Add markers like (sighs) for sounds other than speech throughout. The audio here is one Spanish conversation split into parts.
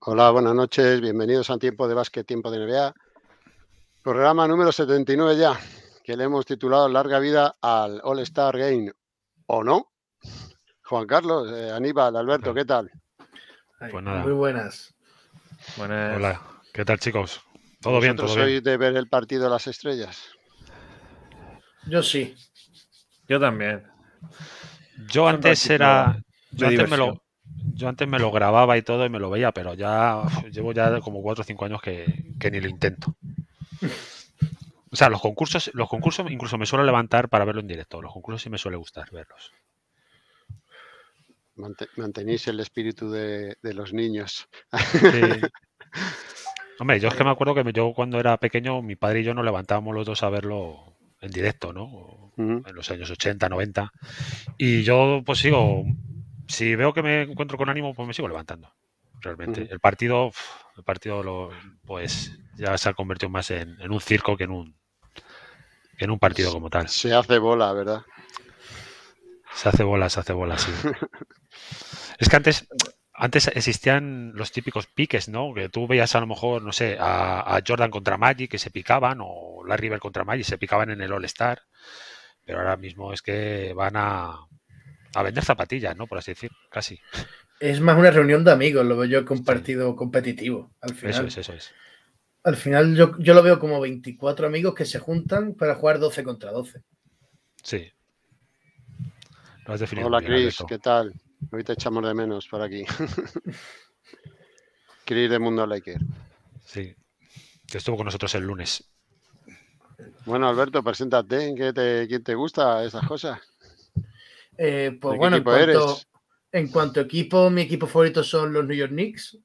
Hola, buenas noches. Bienvenidos a Tiempo de Básquet, Tiempo de NBA. Programa número 79 ya, que le hemos titulado Larga vida al All Star Game, ¿o no? Juan Carlos, eh, Aníbal, Alberto, ¿qué tal? Pues nada. Muy buenas. Hola, ¿qué tal chicos? ¿Todo bien? ¿Todo de ver el partido de las estrellas? Yo sí. Yo también. Yo antes era... Yo antes me lo, yo antes me lo grababa y todo y me lo veía, pero ya llevo ya como 4 o 5 años que, ni lo intento. O sea, los concursos, los concursos incluso me suelo levantar para verlo en directo. Los concursos sí me suele gustar verlos. Mantenéis el espíritu de, los niños. (laughs) Hombre, yo es que me eh. acuerdo que yo cuando era pequeño, mi padre y yo nos levantábamos los dos a verlo en directo, ¿no? En los años 80, 90. Y yo pues sigo si veo que me encuentro con ánimo, pues me sigo levantando. Realmente. El partido, el partido lo, pues ya se ha convertido más en, un circo que en un en un partido como tal. Se hace bola, ¿verdad? Se hace bola, se hace bola, sí. (laughs) es que antes, antes existían los típicos piques, ¿no? Que tú veías a lo mejor, no sé, a, Jordan contra Maggi, que se picaban, o Larry River contra Maggi, se picaban en el All-Star, pero ahora mismo es que van a, a vender zapatillas, ¿no? Por así decir, casi. Es más una reunión de amigos, lo veo yo que un partido competitivo. Al final. Eso es, eso es. Al final yo, lo veo como 24 amigos que se juntan para jugar 12 contra 12. Sí. Hola Cris, ¿qué tal? Hoy te echamos de menos por aquí. (laughs) Cris de Mundo Liker. Sí, que estuvo con nosotros el lunes. Bueno, Alberto, preséntate, quién te gusta esas cosas? Eh, pues bueno, en cuanto, a equipo, mi equipo favorito son los New York Knicks.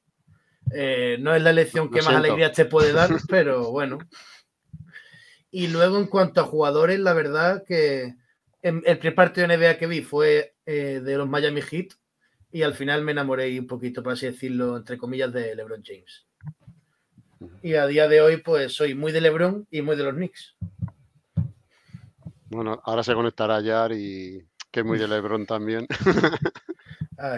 Eh, no es la elección que más alegría te puede dar, (laughs) pero bueno. Y luego en cuanto a jugadores, la verdad que el primer partido de NBA que vi fue eh, de los Miami Heat y al final me enamoré un poquito, por así decirlo, entre comillas, de LeBron James. Y a día de hoy, pues soy muy de LeBron y muy de los Knicks. Bueno, ahora se conectará Yar y que muy de Lebron también. (laughs) A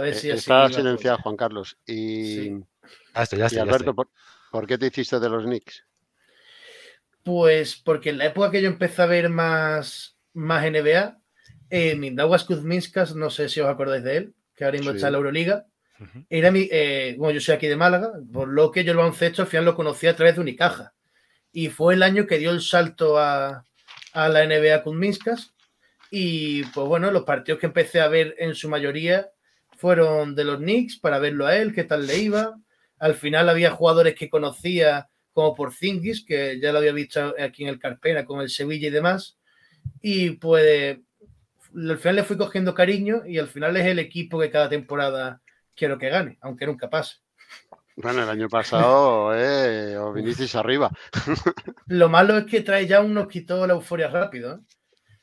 ver eh, si Está silenciado Juan Carlos. Y, ya Alberto, ¿por, qué te hiciste de los Knicks? Pues porque en la época que yo empecé a ver más, más NBA, eh, Kuzminskas, no sé si os acordáis de él, que ahora mismo está en la Euroliga. Era mi, eh, bueno, yo soy aquí de Málaga, por lo que yo el baloncesto al final lo conocí a través de Unicaja. Y fue el año que dio el salto a, a la NBA con Y pues bueno, los partidos que empecé a ver en su mayoría fueron de los Knicks para verlo a él, qué tal le iba. Al final había jugadores que conocía como por Zingis, que ya lo había visto aquí en el Carpena con el Sevilla y demás. Y pues al final le fui cogiendo cariño y al final es el equipo que cada temporada quiero que gane, aunque nunca pase. Bueno, el año pasado eh, os vinisteis arriba. Lo malo es que trae Young nos quitó la euforia rápido. ¿eh?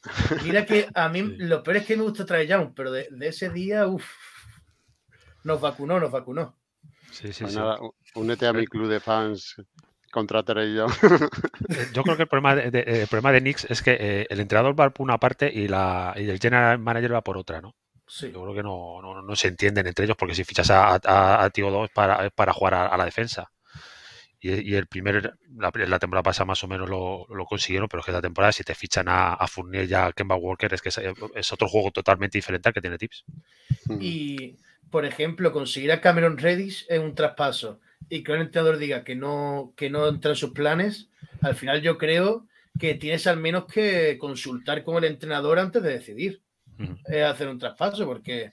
(laughs) Mira que a mí lo peor es que me gusta trae Young, pero de, ese día, uff, nos vacunó, nos vacunó. Sí, sí, pues sí. únete a mi club de fans contra yo. Eh, yo creo que el problema de, eh, problema de es que eh, el entrenador va por una parte y, la, y el general manager va por otra, ¿no? Yo creo que no, se entienden entre ellos porque si fichas a, a, Tío 2 es para, jugar a, la defensa. Y, el primer, la, temporada pasada más o menos lo, consiguieron, pero es que esta temporada si te fichan a, a Fournier y a Kemba Walker es que es, eh, otro juego totalmente diferente al que tiene Tips. Mm. Y, por ejemplo, conseguir a Cameron Reddish en un traspaso y que un entrenador diga que no, que no entra en sus planes, al final yo creo que tienes al menos que consultar con el entrenador antes de decidir hacer un traspaso, porque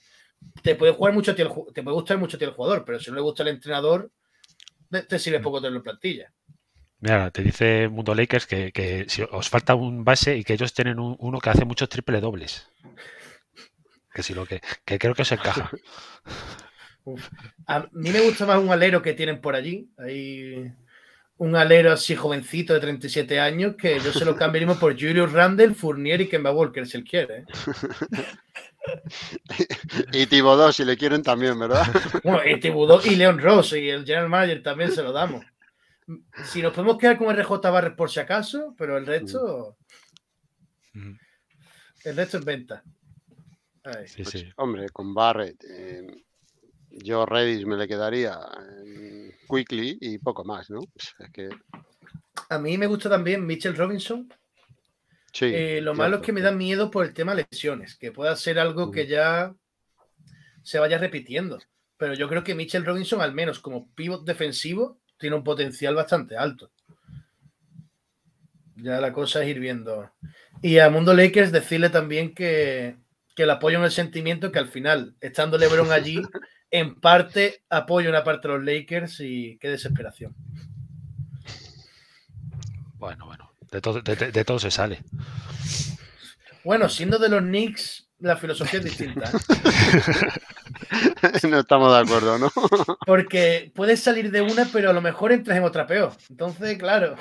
te puede jugar mucho te puede gustar mucho el jugador, pero si no le gusta el entrenador, te sirve poco tenerlo en plantilla. Mira, te dice Mundo Lakers que, si os falta un base y que ellos tienen uno que hace muchos triple dobles. Que si lo que, creo que os encaja. (laughs) A mí me gusta más un alero que tienen por allí. Ahí un alero así jovencito de 37 años que yo se lo cambiaríamos por Julius Randle, Fournier y Kemba Walker, si él quiere. ¿eh? (laughs) y, Tibo Tibodó, si le quieren también, ¿verdad? (laughs) Bueno, y Tibodó y Leon Ross y el General Manager también se lo damos. Si nos podemos quedar con RJ Barrett por si acaso, pero el resto. Mm. El resto es venta. Pues, hombre, con Barrett. Eh, yo Redis me le quedaría. Eh, Quickly y poco más, ¿no? A mí me gusta también Mitchell Robinson. Sí, eh, lo malo es que me da miedo por el tema lesiones, que pueda ser algo que ya se vaya repitiendo. Pero yo creo que Mitchell Robinson, al menos como pivot defensivo, tiene un potencial bastante alto. Ya la cosa es ir viendo. Y a Mundo Lakers decirle también que, que el apoyo en el sentimiento que al final, estando LeBron allí, (laughs) en parte apoyo una parte de los Lakers y qué desesperación. Bueno, bueno, de, todo se sale. Bueno, siendo de los Knicks, la filosofía es distinta. ¿eh? (laughs) No estamos de acuerdo, ¿no? (laughs) Porque puedes salir de una, pero a lo mejor entras en otra peor. Entonces, claro.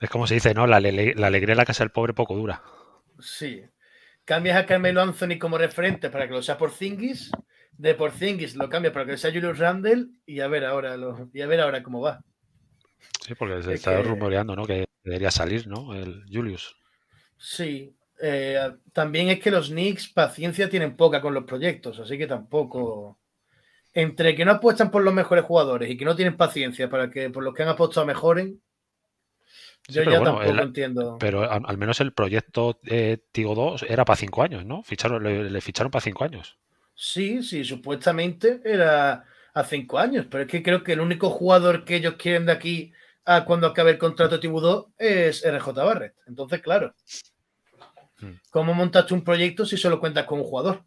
Es como se dice, ¿no? La, alegría de la casa del pobre poco dura. Sí. Cambias a Carmelo Anthony como referente para que lo sea por Zingis de por Porzingis lo cambia para que sea Julius Randle y a ver ahora a ver ahora cómo va. Sí, porque se está rumoreando, ¿no? Que debería salir, ¿no? El Julius. Sí. Eh, también es que los Knicks paciencia tienen poca con los proyectos, así que tampoco. Entre que no apuestan por los mejores jugadores y que no tienen paciencia para que por los que han apostado mejoren, yo ya tampoco entiendo. Pero al, menos el proyecto eh, Tigo 2 era para cinco años, ¿no? Ficharon, le, le ficharon para cinco años. Sí, sí, supuestamente era a cinco años, pero es que creo que el único jugador que ellos quieren de aquí a cuando acabe el contrato de 2 es RJ Barrett. Entonces, claro, hmm. ¿cómo montaste un proyecto si solo cuentas con un jugador?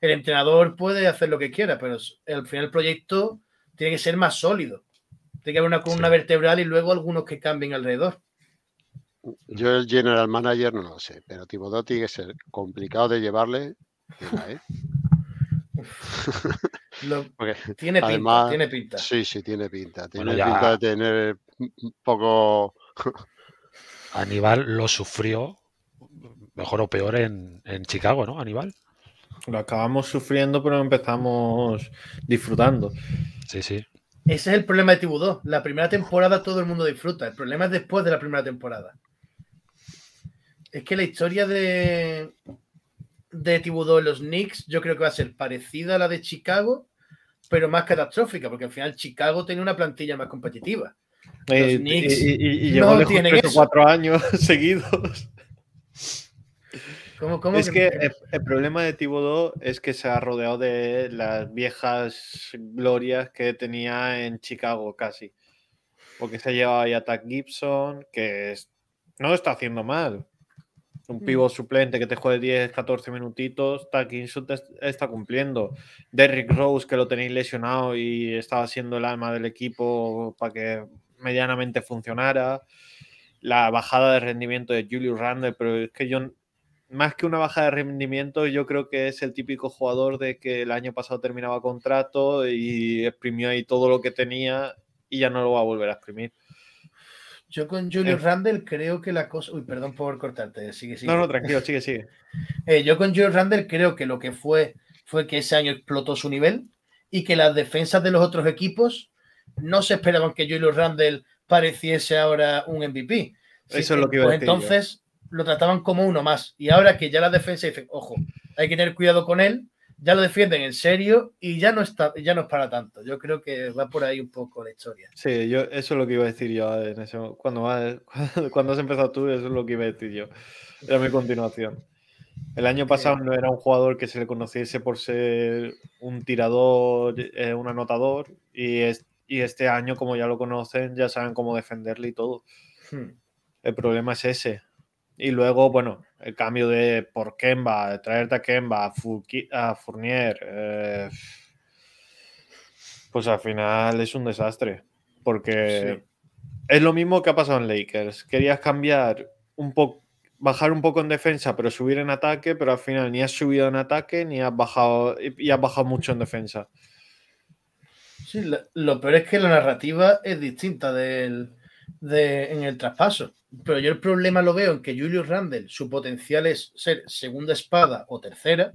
El entrenador puede hacer lo que quiera, pero al final el proyecto tiene que ser más sólido. Tiene que haber una columna vertebral y luego algunos que cambien alrededor. Yo el general manager no lo sé, pero Tibudó tiene que ser complicado de llevarle. (laughs) Tiene pinta, tiene pinta. Sí, sí, tiene pinta. Tiene pinta de tener un poco. (laughs) Aníbal lo sufrió, mejor o peor, en, Chicago, ¿no, Aníbal? Lo acabamos sufriendo, pero empezamos disfrutando. Sí, sí. Ese es el problema de Tibu La primera temporada todo el mundo disfruta. El problema es después de la primera temporada. Es que la historia de, de Tibudó en los Knicks, yo creo que va a ser parecida a la de Chicago, pero más catastrófica, porque al final Chicago tiene una plantilla más competitiva. Los eh, Knicks y, llevó cuatro años (laughs) seguidos. es que, el, problema de Tibodó es que se ha rodeado de las viejas glorias que tenía en Chicago casi. Porque se ha llevado ahí a Tack Gibson, que no lo está haciendo mal, un mm. pivo suplente que te juegue 10, 14 minutitos. Takinson está cumpliendo. Derrick Rose, que lo tenéis lesionado y estaba siendo el alma del equipo para que medianamente funcionara. La bajada de rendimiento de Julius Randle, pero es que yo, más que una bajada de rendimiento, yo creo que es el típico jugador de que el año pasado terminaba contrato y exprimió ahí todo lo que tenía y ya no lo va a volver a exprimir. Yo con Julius eh. Randle creo que la cosa. Uy, perdón por cortarte, sigue, sigue. No, no, tranquilo, sigue, sigue. Eh, yo con Julius Randle creo que lo que fue fue que ese año explotó su nivel y que las defensas de los otros equipos no se esperaban que Julius Randle pareciese ahora un MVP. Eso es lo que iba a pues Entonces lo trataban como uno más. Y ahora que ya la defensa dice, ojo, hay que tener cuidado con él ya lo defienden en serio y ya no está, ya no es para tanto. Yo creo que va por ahí un poco la historia. Sí, yo eso es lo que iba a decir yo cuando, (laughs) cuando has empezado tú, eso es lo que iba a decir yo. Era mi continuación. El año pasado no era un jugador que se le conociese por ser un tirador, eh, un anotador, y, es, y, este año, como ya lo conocen, ya saben cómo defenderle y todo. Hmm. El problema es ese. Y luego, bueno, el cambio de por Kemba, de traerte a Kemba, a, a Fournier, eh, pues al final es un desastre. Porque es lo mismo que ha pasado en Lakers. Querías cambiar un poco, bajar un poco en defensa, pero subir en ataque, pero al final ni has subido en ataque ni has bajado, y has bajado mucho en defensa. Sí, lo, lo peor es que la narrativa es distinta del, en el traspaso. Pero yo el problema lo veo en que Julius Randle, su potencial es ser segunda espada o tercera.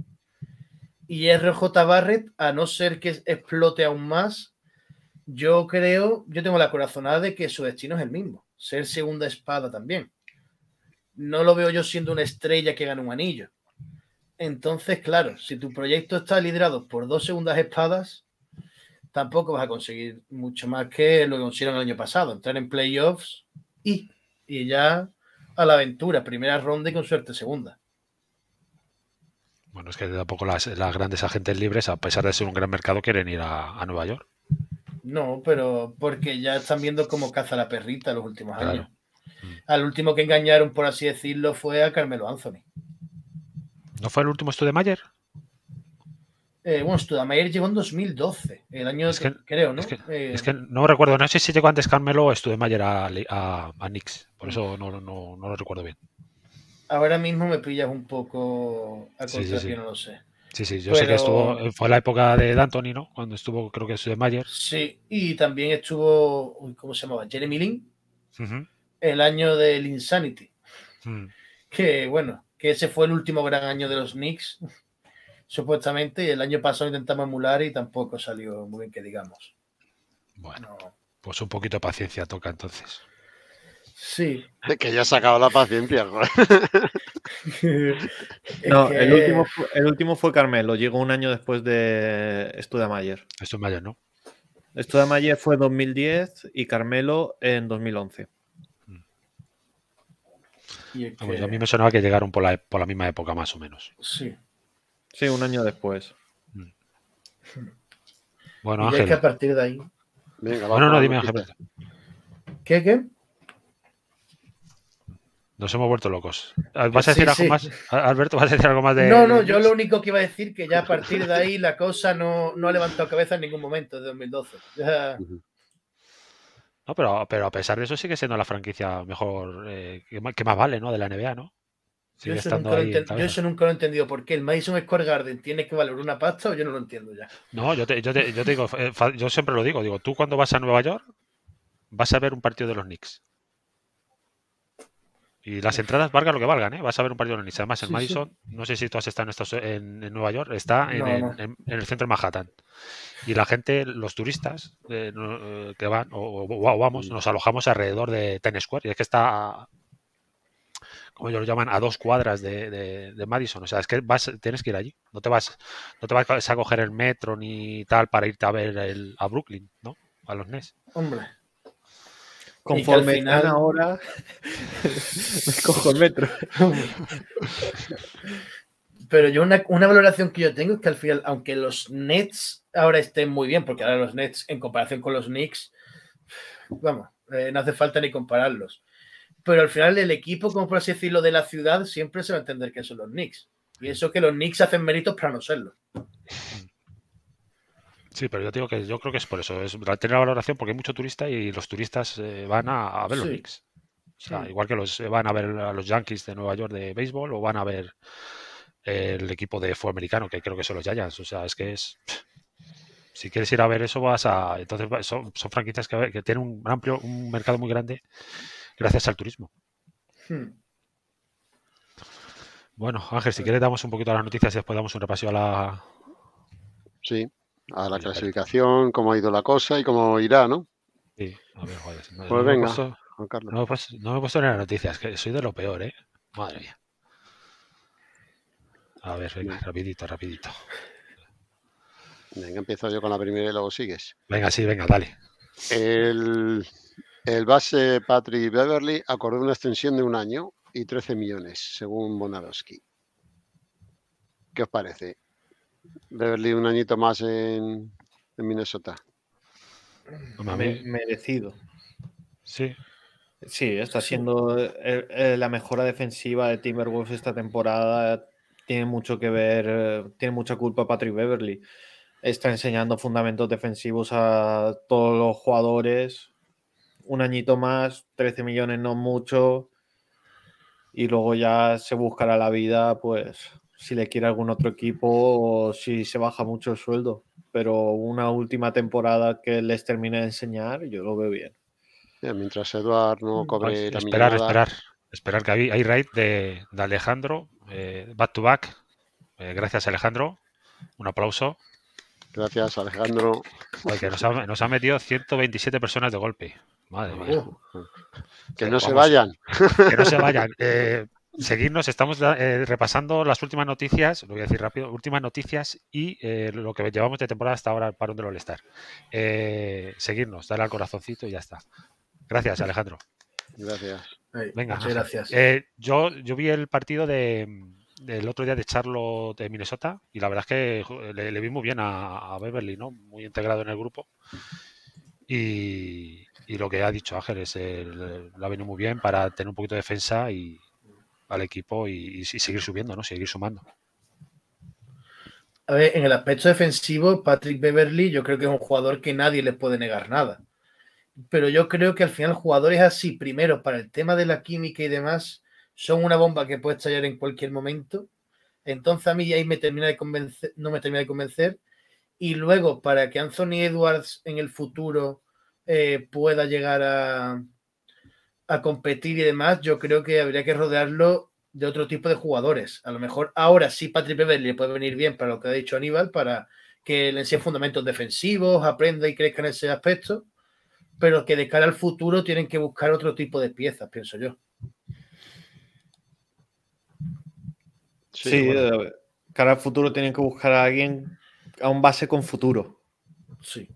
Y RJ Barrett, a no ser que explote aún más, yo creo, yo tengo la corazonada de que su destino es el mismo, ser segunda espada también. No lo veo yo siendo una estrella que gana un anillo. Entonces, claro, si tu proyecto está liderado por dos segundas espadas, tampoco vas a conseguir mucho más que lo que consiguieron el año pasado, entrar en playoffs y, y ya a la aventura, primera ronda y con suerte segunda. Bueno, es que tampoco las, las grandes agentes libres, a pesar de ser un gran mercado, quieren ir a, Nueva York. No, pero porque ya están viendo cómo caza la perrita los últimos años. Mm. Al último que engañaron, por así decirlo, fue a Carmelo Anthony. ¿No fue el último esto de Mayer? Eh, bueno, Mayer llegó en 2012, el año creo, ¿no? Eh, es que, no recuerdo, no sé si llegó antes Carmelo o Studamayer a, a, a por eso no, lo recuerdo bien. Ahora mismo me pillas un poco a sí, que no lo sé. Sí, sí, yo sé que estuvo, fue la época de D'Antoni, ¿no? Cuando estuvo, creo que Mayer. Sí, y también estuvo, ¿cómo se llamaba? Jeremy Lin, el año del Insanity. Mm. Que bueno, que ese fue el último gran año de los Knicks supuestamente, y el año pasado intentamos emular y tampoco salió muy bien que digamos. Bueno, pues un poquito de paciencia toca entonces. Sí. Es que ya se acabó la paciencia. (laughs) no, el último, fue, el último fue Carmelo, llegó un año después de Estudamayer Estudamayer ¿no? Estudamayer fue 2010 y Carmelo en 2011. Ah, pues a mí me sonaba que llegaron por la misma época, más o menos. Sí. Sí, un año después. Mm. Bueno, y Ángel. Es que a partir de ahí. bueno, no, dime, Ángel. ¿Qué, qué? Nos hemos vuelto locos. Ah, ¿Vas a decir algo más? Alberto, ¿vas a decir algo más de.? No, no, yo lo único que iba a decir que ya a partir de ahí la cosa no, no ha levantado cabeza en ningún momento de 2012. No, pero, pero a pesar de eso sigue siendo la franquicia mejor, eh, que, más, vale, ¿no? De la NBA, ¿no? Yo eso, nunca lo he entendido. ¿Por qué el Madison Square Garden tiene que valer una pasta o yo no lo entiendo ya? No, yo digo, eh, yo siempre lo digo, digo, tú cuando vas a Nueva York vas a ver un partido de los Knicks. Y las entradas valgan lo que valgan, ¿eh? Vas a ver un partido de los Knicks. Además, el Madison, no sé si tú has estado en, Nueva York, está en, el centro de Manhattan. Y la gente, los turistas eh, eh, que van o, vamos, nos alojamos alrededor de Ten Square. Y es que está como ellos lo llaman, a dos cuadras de, Madison. O sea, es que vas, tienes que ir allí. No te vas, no te vas a coger el metro ni tal para irte a ver el, a Brooklyn, ¿no? A los Nets. Hombre. Conforme ahora, (laughs) me cojo el metro. (laughs) Pero yo una, valoración que yo tengo es que al final, aunque los Nets ahora estén muy bien, porque ahora los Nets en comparación con los Knicks, vamos, eh, no hace falta ni compararlos pero al final el equipo, como por así decirlo, de la ciudad siempre se va a entender que son los Knicks. Y eso que los Knicks hacen méritos para no serlo. Sí, pero yo digo que yo creo que es por eso, es tener la valoración porque hay mucho turista y los turistas eh, van a, ver los Knicks. O sea, igual que los eh, van a ver a los Yankees de Nueva York de béisbol o van a ver el equipo de fútbol americano, que creo que son los Giants. O sea, es que es si quieres ir a ver eso vas a entonces son, son franquicias que, que, tienen un amplio un mercado muy grande gracias al turismo. Hmm. Bueno, Ángel, si quieres damos un poquito a las noticias y después damos un repaso a la... Sí, a la clasificación, cómo ha ido la cosa y cómo irá, ¿no? Sí, a ver, pues venga, Carlos. No me, puesto, no me he en las noticias, que soy de lo peor, ¿eh? Madre mía. A ver, venga, rapidito, rapidito. Venga, empiezo yo con la primera y luego sigues. Venga, sí, venga, dale. El el base Patrick Beverly acordó una extensión de un año y 13 millones, según Bonadowski. ¿Qué os parece? Beverly un añito más en, Minnesota. merecido. Sí. Sí, está siendo eh, eh, la mejora defensiva de Timberwolves esta temporada. Tiene mucho que ver, eh, tiene mucha culpa Patrick Beverly. Está enseñando fundamentos defensivos a todos los jugadores un añito más, 13 millones no mucho, y luego ya se buscará la vida, pues si le quiere algún otro equipo o si se baja mucho el sueldo. Pero una última temporada que les termine de enseñar, yo lo veo bien. mientras Eduard no mm, cobre pues, Esperar, esperar. Esperar que hay, hay raid de, Alejandro, eh, back to back. Eh, gracias, Alejandro. Un aplauso. Gracias, Alejandro. nos ha, nos ha metido 127 personas de golpe. Madre mía. Que no se vayan. Que no se vayan. (laughs) Eh, seguirnos, estamos eh, repasando las últimas noticias, lo voy a decir rápido, últimas noticias y eh, lo que llevamos de temporada hasta ahora para un del seguirnos, darle al corazoncito y ya está. Gracias, Alejandro. Gracias. Venga, gracias. yo, yo vi el partido de, del otro día de charlo de Minnesota y la verdad es que le, vi muy bien a, a Beverly, ¿no? Muy integrado en el grupo. Y, lo que ha dicho Ángel es eh, lo ha venido muy bien para tener un poquito de defensa y al equipo y, seguir subiendo, ¿no? Seguir sumando. A ver, en el aspecto defensivo, Patrick Beverly yo creo que es un jugador que nadie le puede negar nada. Pero yo creo que al final jugadores así. Primero, para el tema de la química y demás, son una bomba que puede estallar en cualquier momento. Entonces a mí ahí me termina de convencer, no me termina de convencer y luego para que Anthony Edwards en el futuro eh, pueda llegar a, competir y demás, yo creo que habría que rodearlo de otro tipo de jugadores. A lo mejor ahora sí Patrick Beverly le puede venir bien para lo que ha dicho Aníbal, para que le enseñe fundamentos defensivos, aprenda y crezca en ese aspecto, pero que de cara al futuro tienen que buscar otro tipo de piezas, pienso yo. Sí, de cara al futuro tienen que buscar a alguien a un base con futuro. Sí.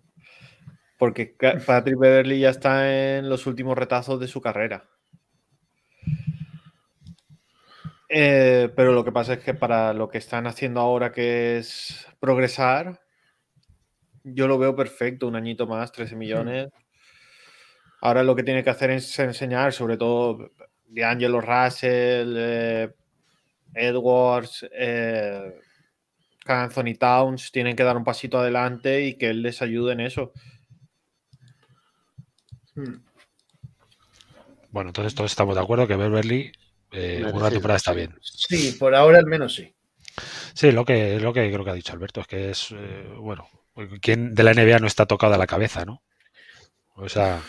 Porque Patrick Beverly ya está en los últimos retazos de su carrera. Eh, pero lo que pasa es que para lo que están haciendo ahora, que es progresar, yo lo veo perfecto, un añito más, 13 millones. Mm. Ahora lo que tiene que hacer es enseñar, sobre todo de Angelo Russell, eh, Edwards, eh, y Towns tienen que dar un pasito adelante y que él les ayude en eso. Hmm. Bueno, entonces todos estamos de acuerdo que Beverly eh, una temporada está bien. Sí, por ahora al menos sí. Sí, lo que, lo que creo que ha dicho Alberto es que es, eh, bueno, ¿quién de la NBA no está tocada la cabeza, no? O sea,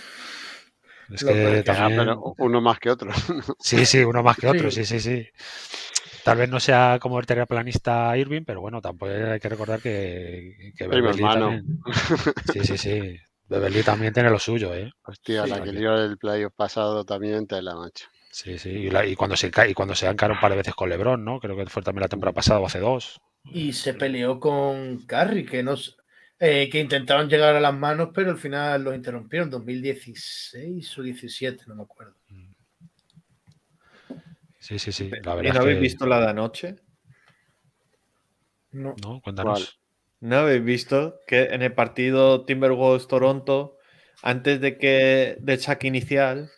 es que, ah, uno más que otro. Sí, sí, uno más que otro, sí, sí. sí. Tal vez no sea como el planista Irving, pero bueno, tampoco hay que recordar que, que Beverly también. Sí, sí, sí. (laughs) Beverly también tiene lo suyo, ¿eh? Hostia, la que dio el playoff pasado también te la mancha. Sí, sí. Y, cuando se y cuando se un par de veces con Lebron, ¿no? Creo que fue también la temporada pasada o hace dos. Y se peleó con Curry, que nos eh, que intentaron llegar a las manos, pero al final los interrumpieron, 2016 o 17, no me acuerdo. Sí, sí, sí. ¿Y no habéis visto la de anoche? No. cuéntanos. ¿No habéis visto que en el partido Timberwolves-Toronto, antes de que del saque inicial,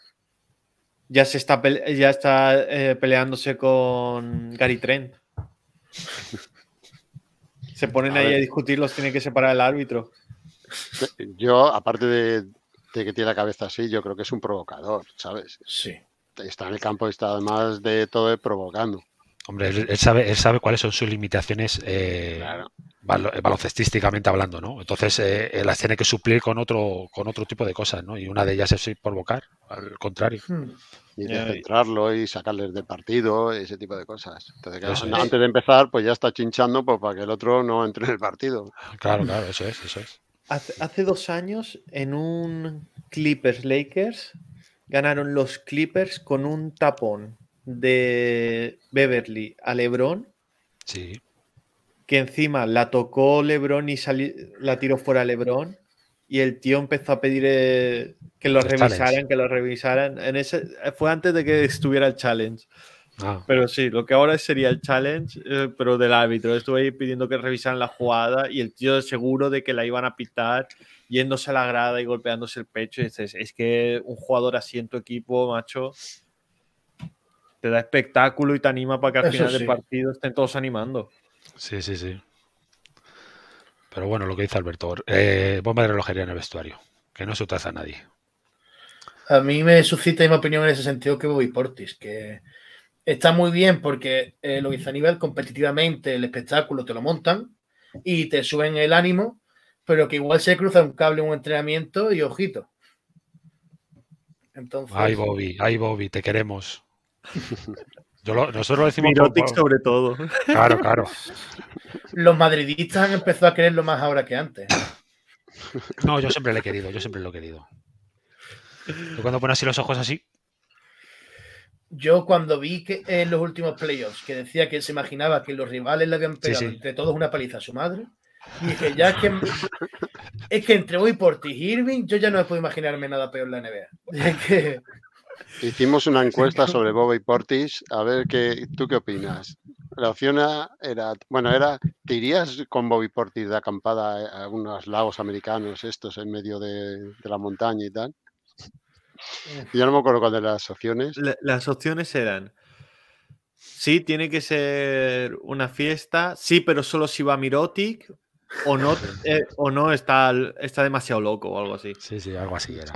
ya se está, ya está eh, peleándose con Gary Trent? (laughs) se ponen ahí a discutir, los tiene que separar el árbitro. Yo, aparte de que tiene la cabeza así, yo creo que es un provocador, ¿sabes? Sí está en el campo y está además de todo provocando. Hombre, él, sabe, él sabe cuáles son sus limitaciones eh, eh, baloncestísticamente hablando, ¿no? Entonces eh, las tiene que suplir con otro, con otro tipo de cosas, ¿no? Y una de ellas es provocar, al contrario. Hmm. Y centrarlo y sacarles del partido, ese tipo de cosas. Entonces, antes de empezar, pues ya está chinchando pues, para que el otro no entre en el partido. Claro, claro, eso es, eso es. Hace, hace dos años, en un Clippers Lakers, ganaron los Clippers con un tapón de Beverly a LeBron. Sí. Que encima la tocó LeBron y la tiró fuera LeBron. Y el tío empezó a pedir eh, que lo revisaran, que lo revisaran. En ese, fue antes de que estuviera el challenge. Ah. Pero sí, lo que ahora sería el challenge, eh, pero del árbitro. Estuve ahí pidiendo que revisaran la jugada y el tío seguro de que la iban a pitar yéndose a la grada y golpeándose el pecho. Y es que un jugador así en tu equipo, macho, te da espectáculo y te anima para que al final del partido estén todos animando. Sí, sí, sí. Pero bueno, lo que dice Alberto, eh, bomba de relojería en el vestuario, que no se a nadie. A mí me suscita mi opinión en ese sentido que Bobby Portis, que está muy bien porque eh, lo dice a nivel competitivamente, el espectáculo te lo montan y te suben el ánimo, pero que igual se cruza un cable en un entrenamiento y ojito. Entonces... Ay, Bobby, ay, Bobby, te queremos. (laughs) Yo nosotros lo decimos Mirotic sobre todo. Claro, claro. Los madridistas han empezado a quererlo más ahora que antes. No, yo siempre lo he querido, yo siempre lo he querido. ¿Tú cuando pones así los ojos así? Yo cuando vi que en los últimos playoffs que decía que se imaginaba que los rivales le habían pegado entre todos una paliza a su madre, Dije, ya es que, es que entre Bobby Portis ti Irving, yo ya no puedo imaginarme nada peor en la NBA. Hicimos una encuesta sobre Bobby Portis, a ver qué, tú qué opinas. La opción era, bueno, era, ¿te irías con Bobby Portis de acampada a unos lagos americanos estos en medio de, la montaña y tal? Eh. ya no me acuerdo cuál de las opciones. las opciones eran, sí, tiene que ser una fiesta, sí, pero solo si va Mirotic, o no, eh, o no está, está demasiado loco o algo así. Sí, sí, algo así era.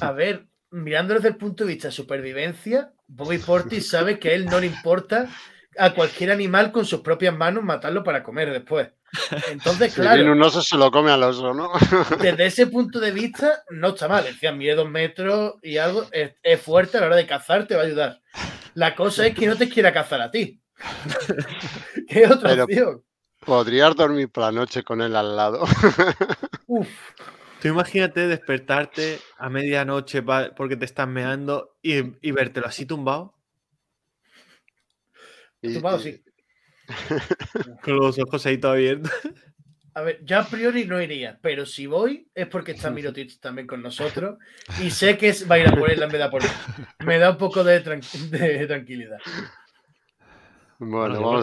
A ver, mirándolo desde el punto de vista de supervivencia, Bobby Portis sabe que a él no le importa a cualquier animal con sus propias manos matarlo para comer después. Entonces, claro. Si un oso se lo come al oso, ¿no? desde ese punto de vista, no está mal. Decía, mide dos metros y algo. Es, fuerte a la hora de cazar, te va a ayudar. La cosa es que no te quiera cazar a ti. (laughs) ¿Qué otra Podrías dormir por la noche con él al lado. (laughs) Uf. Tú imagínate despertarte a medianoche porque te estás meando y, y vértelo así tumbado. tumbado, sí. (laughs) Con los ojos ahí todavía abiertos. A ver, ya a priori no iría, pero si voy es porque está Mirotic (laughs) también con nosotros y sé que es va a ir a por él en vez por Me da un poco de tranquilidad no,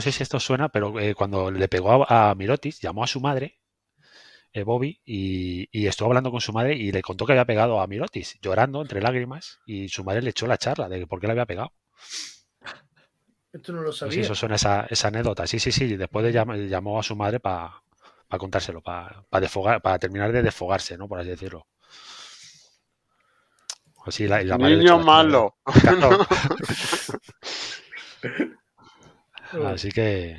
sé si esto suena, pero eh, cuando le pegó a, Mirotis, llamó a su madre, eh, Bobby, y, estuvo hablando con su madre y le contó que había pegado a Mirotis, llorando entre lágrimas, y su madre le echó la charla de por qué le había pegado. Esto no lo sabía. eso suena esa, anécdota. Sí, sí, sí. Después llamó a su madre para contárselo, para para terminar de desfogarse, ¿no? Por así decirlo. Así la, Niño malo. (laughs) (laughs) Así que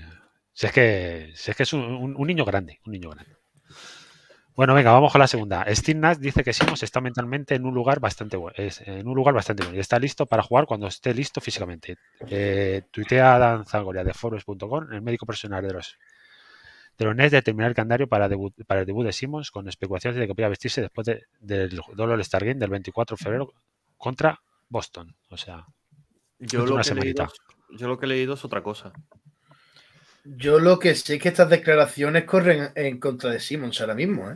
si es que, es, que es un, niño grande, un niño grande. Bueno, venga, vamos con la segunda. Steve Nash dice que Simons está mentalmente en un lugar bastante bueno, en un lugar bastante y está listo para jugar cuando esté listo físicamente. Eh, tuitea a Dan Zagoria de Forbes.com, el médico personal de los de los Nets el calendario para, el debut de Simmons con especulaciones de que podría vestirse después del dólar Star Game del 24 de febrero contra Boston. O sea, yo una semanita. Yo lo que he leído es otra cosa. Yo lo que sé es que estas declaraciones corren en contra de Simmons ahora mismo, ¿eh?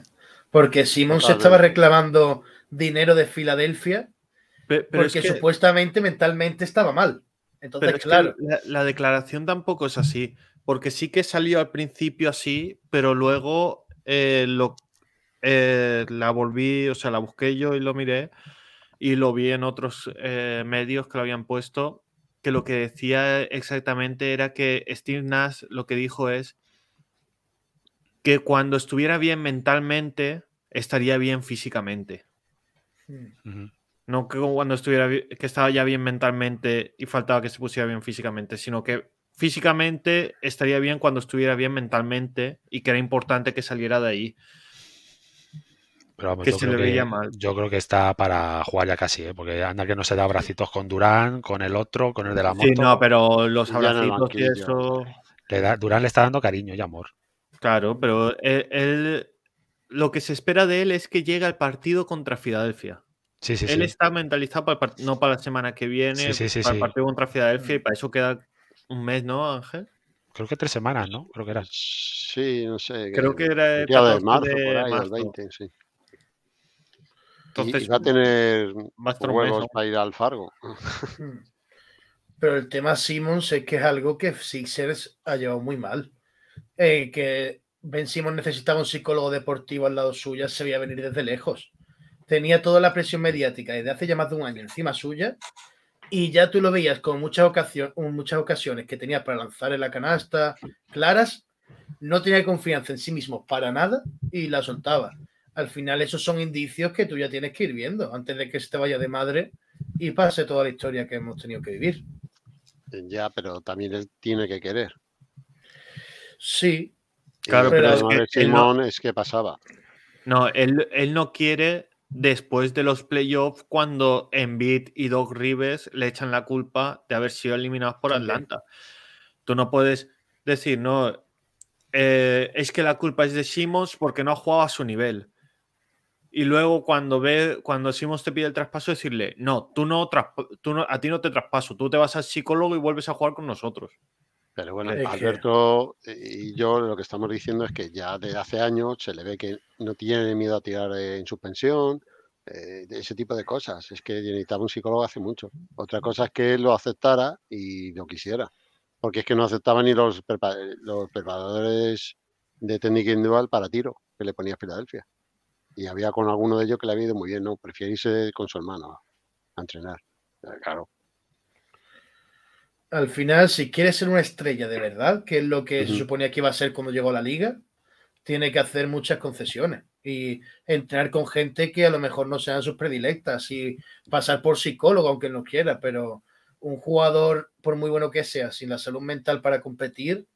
Porque Simmons estaba reclamando dinero de Filadelfia porque supuestamente mentalmente estaba mal. Entonces, claro. La, declaración tampoco es así, porque sí que salió al principio así, pero luego eh, lo, eh, la volví, o sea, la busqué yo y lo miré y lo vi en otros medios que lo habían puesto que lo que decía exactamente era que Steve Nash lo que dijo es que cuando estuviera bien mentalmente, estaría bien físicamente. Hmm. No que cuando estuviera que estaba ya bien mentalmente y faltaba que se pusiera bien físicamente, sino que físicamente estaría bien cuando estuviera bien mentalmente y que era importante que saliera de ahí que yo, se creo le veía que, mal. yo creo que está para jugar ya casi, ¿eh? porque anda que no se da bracitos con Durán, con el otro, con el de la moto. Sí, no, pero los abracitos y eso. Durán le está dando cariño y amor. Claro, pero e, él, lo que se espera de él es que llegue al partido contra Filadelfia. Sí, sí, él está mentalizado para no para la semana que viene, para el partido contra Filadelfia y para eso queda un mes, ¿no, Ángel? Creo que tres semanas, ¿no? Creo que era. Sí, no sé. Creo que era el de marzo, por ahí, 20, sí. Pues, pues, va a tener más para ir al Fargo. Mm. Pero el tema Simons es que es algo que Sixers ha llevado muy mal. Eh, que Ben Simmons necesitaba un psicólogo deportivo al lado suya, se veía venir desde lejos. Tenía toda la presión mediática desde hace ya más de un año encima suya. Y ya tú lo veías con muchas, ocasiones, muchas ocasiones que tenía para lanzar en la canasta claras. No tenía confianza en sí mismo para nada y la soltaba al final esos son indicios que tú ya tienes que ir viendo antes de que se te vaya de madre y pase toda la historia que hemos tenido que vivir. Ya, pero también él tiene que querer. Sí. Claro, pero, es, que, es que pasaba. No, él, no quiere después de los playoffs cuando Embiid y Doc Rivers le echan la culpa de haber sido eliminados por Atlanta. Tú no puedes decir, no, eh, es que la culpa es de Simmons porque no ha jugado a su nivel y luego cuando ve, cuando te pide el traspaso, decirle, no, tú no, tú a ti no te traspaso, tú te vas al psicólogo y vuelves a jugar con nosotros. Pero bueno, Alberto y yo lo que estamos diciendo es que ya desde hace años se le ve que no tiene miedo a tirar en suspensión, eh, ese tipo de cosas. Es que necesitaba un psicólogo hace mucho. Otra cosa es que él lo aceptara y lo quisiera. Porque es que no aceptaban ni los, los preparadores de técnica individual para tiro que le ponía a Filadelfia y había con alguno de ellos que le había ido muy bien, ¿no? Prefiere irse con su hermano a entrenar, eh, claro. Al final, si quiere ser una estrella de verdad, que es lo que se suponía que iba a ser cuando llegó a la liga, tiene que hacer muchas concesiones y entrenar con gente que a lo mejor no sean sus predilectas y pasar por psicólogo, aunque no quiera, pero un jugador, por muy bueno que sea, sin la salud mental para competir,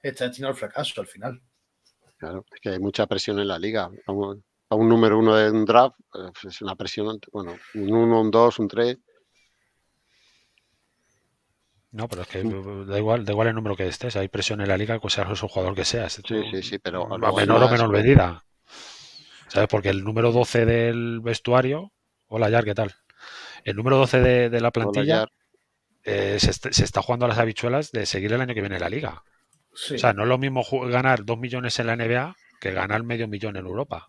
está destinado al fracaso al final. Claro, es que hay mucha presión en la liga. a un número uno de un draft eh, es una presión, bueno, un uno, un dos, un tres. No, pero es que mm. da igual, da igual el número que estés, hay presión en la liga, que seas un jugador que seas. Sí, sí, sí, pero mm, a menor o menor medida. ¿Sabes? Porque el número 12 del vestuario. Hola, Yar, ¿qué tal? El número 12 de, la plantilla eh, se, se, está jugando a las habichuelas de seguir el año que viene la liga. O sea, no es lo mismo ganar dos millones en la NBA que ganar medio millón en Europa,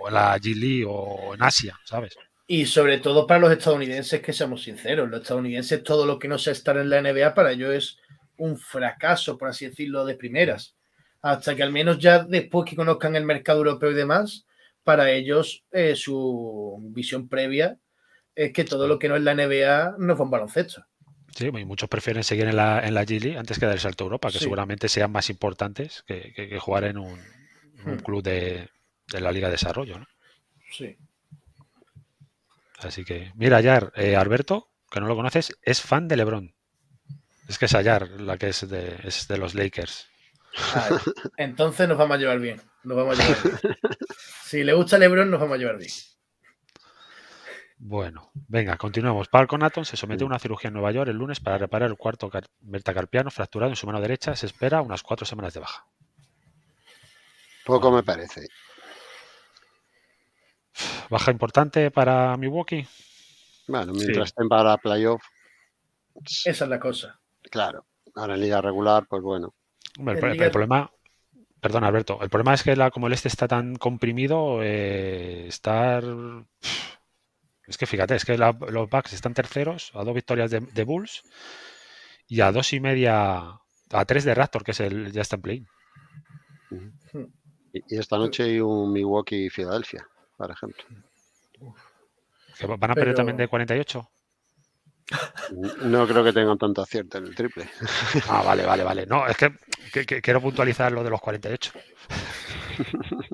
o en la G o en Asia, ¿sabes? Y sobre todo para los estadounidenses, que seamos sinceros, los estadounidenses todo lo que no sea estar en la NBA para ellos es un fracaso, por así decirlo, de primeras. Hasta que al menos ya después que conozcan el mercado europeo y demás, para ellos eh, su visión previa es que todo lo que no es la NBA no es un baloncesto. Sí, muchos prefieren seguir en la, en la antes que dar el salto a Europa, que seguramente sean más importantes que, jugar en un, hmm. club de, la Liga de Desarrollo. Sí. Así que, mira, Ayar, eh, Alberto, que no lo conoces, es fan de Lebron. Es que es Ayar la que es de, los Lakers. Ah, entonces nos vamos a llevar bien. Nos vamos a llevar bien. (laughs) Si le gusta Lebron, nos vamos a llevar bien. Bueno, venga, continuamos. Paul Conaton se somete a una cirugía en Nueva York el lunes para reparar el cuarto metacarpiano fracturado en su mano derecha. Se espera unas cuatro semanas de baja. Poco me parece. Baja importante para Milwaukee. Bueno, mientras estén para playoff. Esa es la cosa. Claro. Ahora en liga regular, pues bueno. el, problema. Perdón, Alberto. El problema es que como el este está tan comprimido, eh, estar. Es que fíjate, es que los Bucks están terceros a dos victorias de, Bulls y a dos y media, a tres de Raptor, que es el ya está en play. Y, esta noche hay un Milwaukee Filadelfia, por ejemplo. ¿Van a perder también de 48? No creo que tengan tanto acierto en el triple. Ah, vale, vale, vale. No, es que, que quiero puntualizar lo de los 48. (laughs)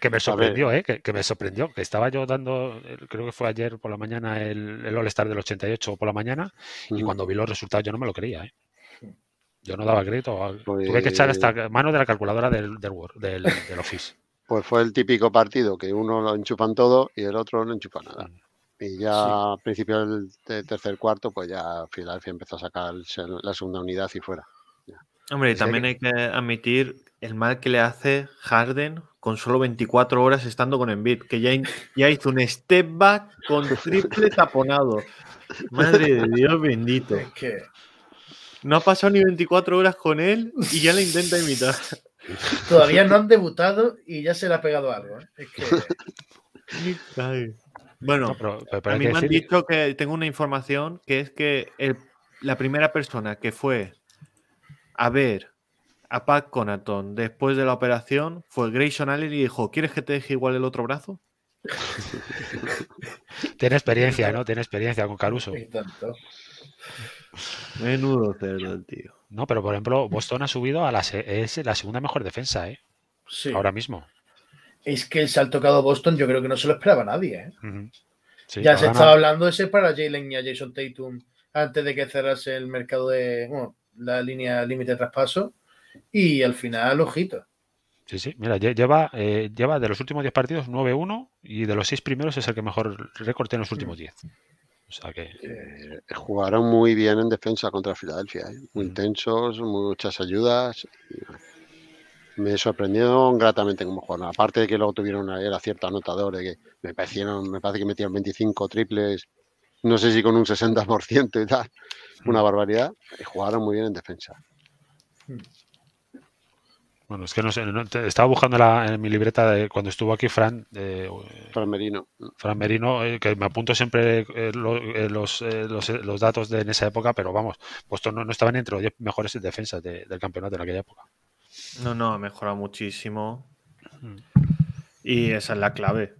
que me sorprendió, eh, que, me sorprendió, que estaba yo dando, creo que fue ayer por la mañana el, All-Star del 88 por la mañana, y cuando vi los resultados yo no me lo creía, ¿eh? Yo no daba crédito. Tuve que echar hasta pues mano de la calculadora del, Word, del, Office. Pues fue el típico partido que uno lo enchupan todo y el otro no enchupa nada. Mm. Y ya a principio del tercer cuarto, pues ya Filadelfia empezó a sacar la segunda unidad y fuera. Hombre, también hay que admitir el mal que le hace Harden con solo 24 horas estando con Embiid, que ya, ya hizo un step back con triple taponado. Madre de Dios bendito. No ha pasado ni 24 horas con él y ya le intenta imitar. Todavía no han debutado y ya se le ha pegado algo. ¿eh? Bueno, a mí me han dicho que tengo una información que es que la primera persona que fue a ver a Pat Conaton después de la operación, fue Grayson Allen y dijo, ¿quieres que te deje igual el otro brazo? (laughs) Tiene experiencia, ¿no? Tiene experiencia con Caruso. Menudo cerdo el tío. No, pero por ejemplo, Boston ha subido a la, es la segunda mejor defensa, ¿eh? Sí. Ahora mismo. Es que el salto que ha dado Boston yo creo que no se lo esperaba nadie, ¿eh? ya se estaba hablando ese para Jalen y a Jason Tatum antes de que cerrase el mercado de la línea límite de traspaso y al final, ojito. Sí, sí, mira, lleva, eh, lleva de los últimos 10 partidos 9-1 y de los 6 primeros es el que mejor recorté en los últimos 10. O sea que... Eh, jugaron muy bien en defensa contra Filadelfia, ¿eh? muy intensos, muchas ayudas. me sorprendieron gratamente como jugaron. Aparte de que luego tuvieron era cierto anotador, de que me parecieron, me parece que metieron 25 triples no sé si con un 60% y tal, mm. una barbaridad, y jugaron muy bien en defensa. Mm. Bueno, es que no sé, estaba buscando en mi libreta de cuando estuvo aquí Fran. Eh, Fran Merino. Fran Merino, eh, que me apunto siempre eh, los, datos de en esa época, pero vamos, puesto no, estaban entre los 10 mejores defensas del campeonato en aquella época. No, no, ha mejorado muchísimo. Mm. Y esa es la clave.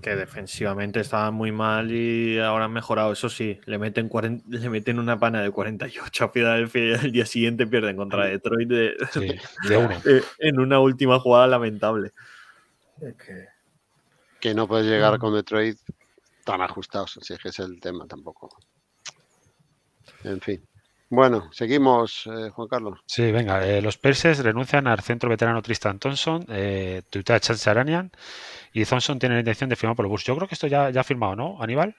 Que defensivamente estaba muy mal y ahora han mejorado. Eso sí, le meten, (laughs) le meten una pana de 48 a Philadelphia y al día siguiente pierden contra Detroit de, (laughs) eh, en una última jugada lamentable. que... no puede llegar mm. con Detroit tan ajustados, si es que es el tema tampoco. En fin. Bueno, seguimos, eh, Juan Carlos. Sí, venga. Eh, los perses renuncian al centro veterano Tristan Thompson, eh, Tutach Saranian y Thompson tiene la intención de firmar por los Bulls. Yo creo que esto ya, ha firmado, ¿no, Aníbal?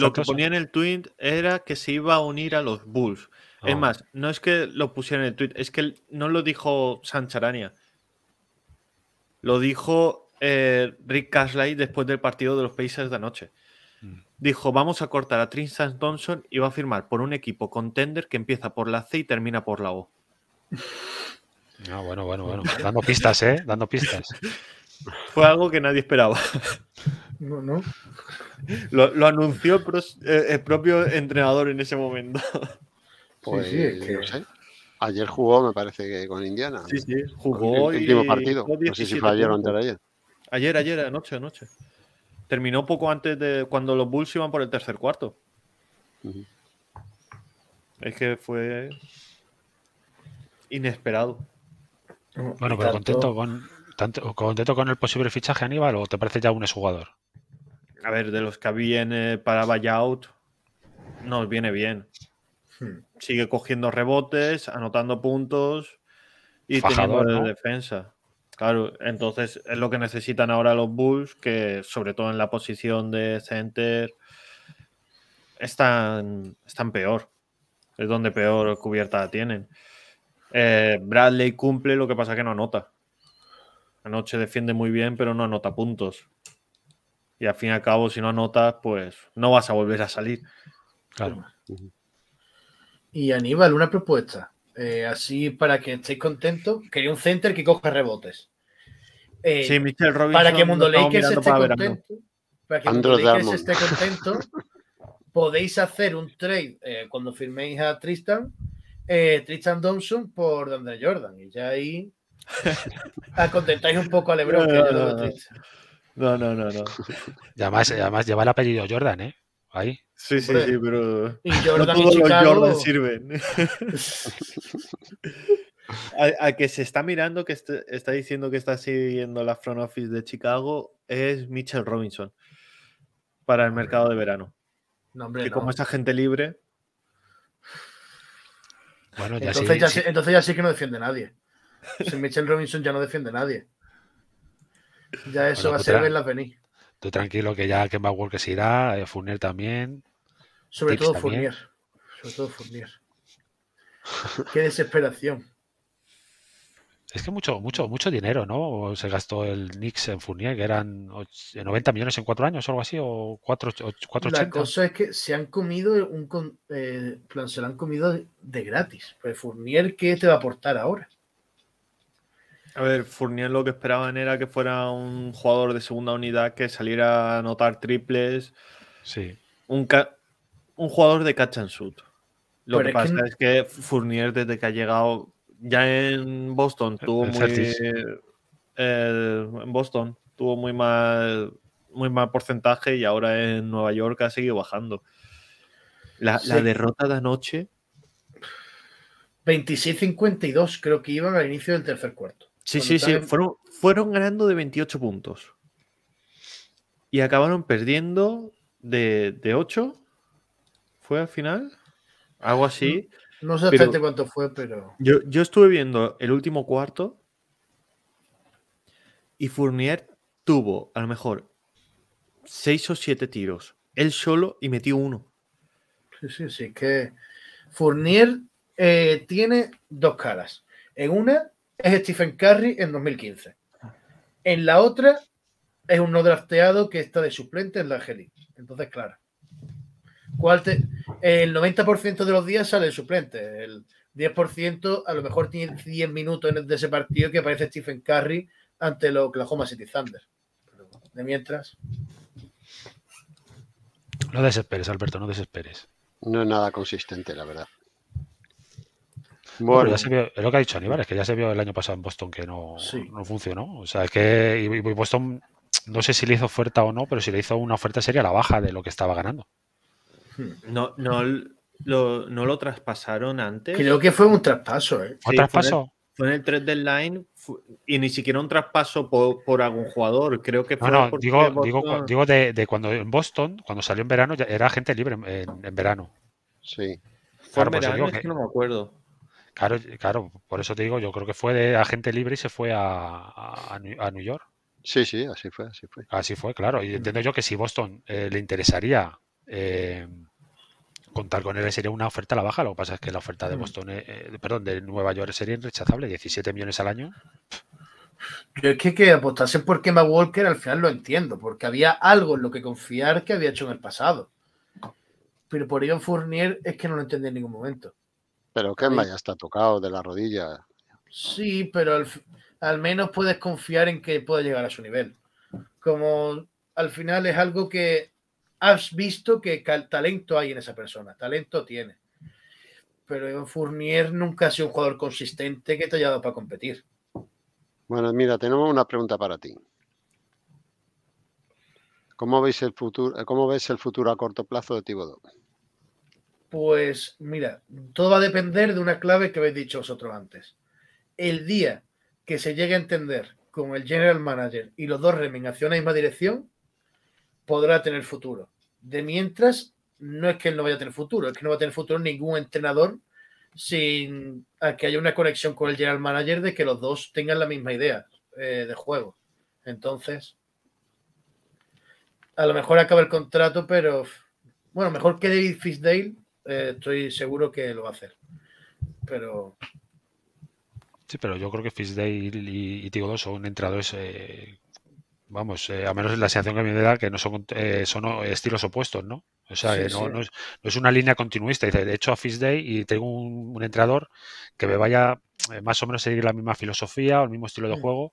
lo que ponía en el tweet era que se iba a unir a los Bulls. Es ah. más, no es que lo pusiera en el tweet, es que no lo dijo Sancharania. Lo dijo eh, Rick Casley después del partido de los países de anoche. Mm. Dijo, vamos a cortar a Tristan Thompson y va a firmar por un equipo contender que empieza por la C y termina por la O. Ah, bueno, bueno, bueno. Dando pistas, ¿eh? Dando pistas. (laughs) Fue algo que nadie esperaba. No, no. Lo, anunció eh, el, propio entrenador en ese momento. sí, sí, pues, Ayer jugó, me parece que con Indiana. Sí, sí, jugó. El, último partido. No, sé si fue ayer o antes ayer. Ayer, ayer, anoche, anoche. Terminó poco antes de cuando los Bulls iban por el tercer cuarto. Es que fue inesperado. Bueno, pero contento con, ¿Contento con el posible fichaje, Aníbal, o te parece ya un exjugador? A ver, de los que viene para buyout, nos viene bien. Hmm. Sigue cogiendo rebotes, anotando puntos y teniendo defensa. Claro, entonces es lo que necesitan ahora los Bulls, que sobre todo en la posición de center están, están peor. Es donde peor cubierta tienen. Eh, Bradley cumple, lo que pasa que no anota. Anoche defiende muy bien, pero no anota puntos. Y al fin y al cabo, si no anotas, pues no vas a volver a salir. Claro. Y Aníbal, una propuesta. Eh, así para que estéis contentos, quería un center que coja rebotes. Eh, sí, Robinson. Para que Mundo Lakers esté contento. Para que Mundo esté contento. (laughs) podéis hacer un trade eh, cuando firméis a Tristan, Tristan Thompson por Andre Jordan. Y ya ahí (laughs) Contentáis un poco a Lebron. No, no, no, no. además, lleva el apellido Jordan, ¿eh? Ahí. Sí, sí, sí, pero. Jordan Jordan sirven. (laughs) a, que se está mirando, que este, está, diciendo que está siguiendo la front office de Chicago, es Mitchell Robinson para el mercado de verano. Nombre. que como esa gente libre. Bueno, entonces, ya sí. entonces ya que no defiende nadie. Si Michelle Robinson ya no defiende a nadie. Ya eso va a pues ser la venir. Tú tranquilo que ya Kemba que se irá, eh, Fournier también. Sobre todo Fournier. Sobre todo Fournier. (laughs) Qué desesperación. Es que mucho, mucho, mucho dinero, ¿no? Se gastó el Knicks en Fournier, que eran 90 eh, millones en cuatro años o algo así, o cuatro. La cosa es que se han comido un eh, plan, se lo han comido de gratis. Pues Fournier, ¿qué te va a aportar ahora? A ver, Fournier lo que esperaban era que fuera un jugador de segunda unidad que saliera a anotar triples. Sí. Un, un jugador de catch and shoot. Lo que pasa es que Fournier, desde que ha llegado ya en Boston, tuvo muy. Eh, en Boston tuvo muy mal, muy mal porcentaje y ahora en Nueva York ha seguido bajando. La, la derrota de anoche. 26-52, creo que iban al inicio del tercer cuarto. Sí, sí, sí. Fueron, fueron ganando de 28 puntos. Y acabaron perdiendo de, 8. ¿Fue al final? Algo así. No, sé exactamente cuánto fue, pero. Yo, estuve viendo el último cuarto. Y Fournier tuvo a lo mejor 6 o 7 tiros. Él solo y metió uno. Sí, sí, sí. Que Fournier eh, tiene dos caras. En una es Stephen Curry en 2015. En la otra es un no drafteado que está de suplente en la g Entonces, claro. ¿cuál el 90% de los días sale el suplente. El 10% a lo mejor tiene 10 minutos en de ese partido que aparece Stephen Curry ante el Oklahoma City Thunder. de mientras. No desesperes, Alberto, no desesperes. No es nada consistente, la verdad. Bueno. es lo que ha dicho Aníbal, es que ya se vio el año pasado en Boston que no, funcionó. O sea, es que y, Boston, no sé si le hizo oferta o no, pero si le hizo una oferta sería la baja de lo que estaba ganando. Hmm. No, no, lo, traspasaron antes. Creo que fue un traspaso, ¿eh? ¿Un traspaso? Fue en el, 3 del line y ni siquiera un traspaso por, algún jugador. Creo que fue. No, digo, digo, digo de, cuando en Boston, cuando salió en verano, ya era gente libre en, verano. Sí. Pues fue en verano, que no me acuerdo. Claro, claro, por eso te digo, yo creo que fue de agente libre y se fue a, a, New York. Sí, sí, así fue, así fue. Así fue, claro. Y entiendo yo que si Boston eh, le interesaría eh, contar con él sería una oferta a la baja. Lo que pasa es que la oferta de Boston, eh, perdón, de Nueva York sería irrechazable, 17 millones al año. Yo es que, que por Kemba Walker al final lo entiendo, porque había algo en lo que confiar que había hecho en el pasado. Pero por Ian Fournier es que no lo entendí en ningún momento. Pero Kemba ya está tocado de la rodilla. Sí, pero al, menos puedes confiar en que puede llegar a su nivel. Como al final es algo que has visto que talento hay en esa persona, talento tiene. Pero Fournier nunca ha sido un jugador consistente que te haya dado para competir. Bueno, mira, tenemos una pregunta para ti. ¿Cómo, veis el futuro, ¿Cómo ves el futuro a corto plazo de Tibodó? Pues mira, todo va a depender de una clave que habéis dicho vosotros antes. El día que se llegue a entender con el general manager y los dos remen hacia la misma dirección, podrá tener futuro. De mientras, no es que él no vaya a tener futuro, es que no va a tener futuro ningún entrenador sin que haya una conexión con el general manager de que los dos tengan la misma idea eh, de juego. Entonces, a lo mejor acaba el contrato, pero bueno, mejor que David Fisdale eh, estoy seguro que lo va a hacer. Pero. Sí, pero yo creo que Fisday y, y Tigo son entrenadores eh, vamos, eh, a menos en la sensación que me da que no son, son estilos opuestos, ¿no? O sea, no, no, es, no, es, una línea continuista. De hecho, a Fish Day y tengo un, entrenador que me vaya más o menos a seguir la misma filosofía o el mismo estilo de mm. juego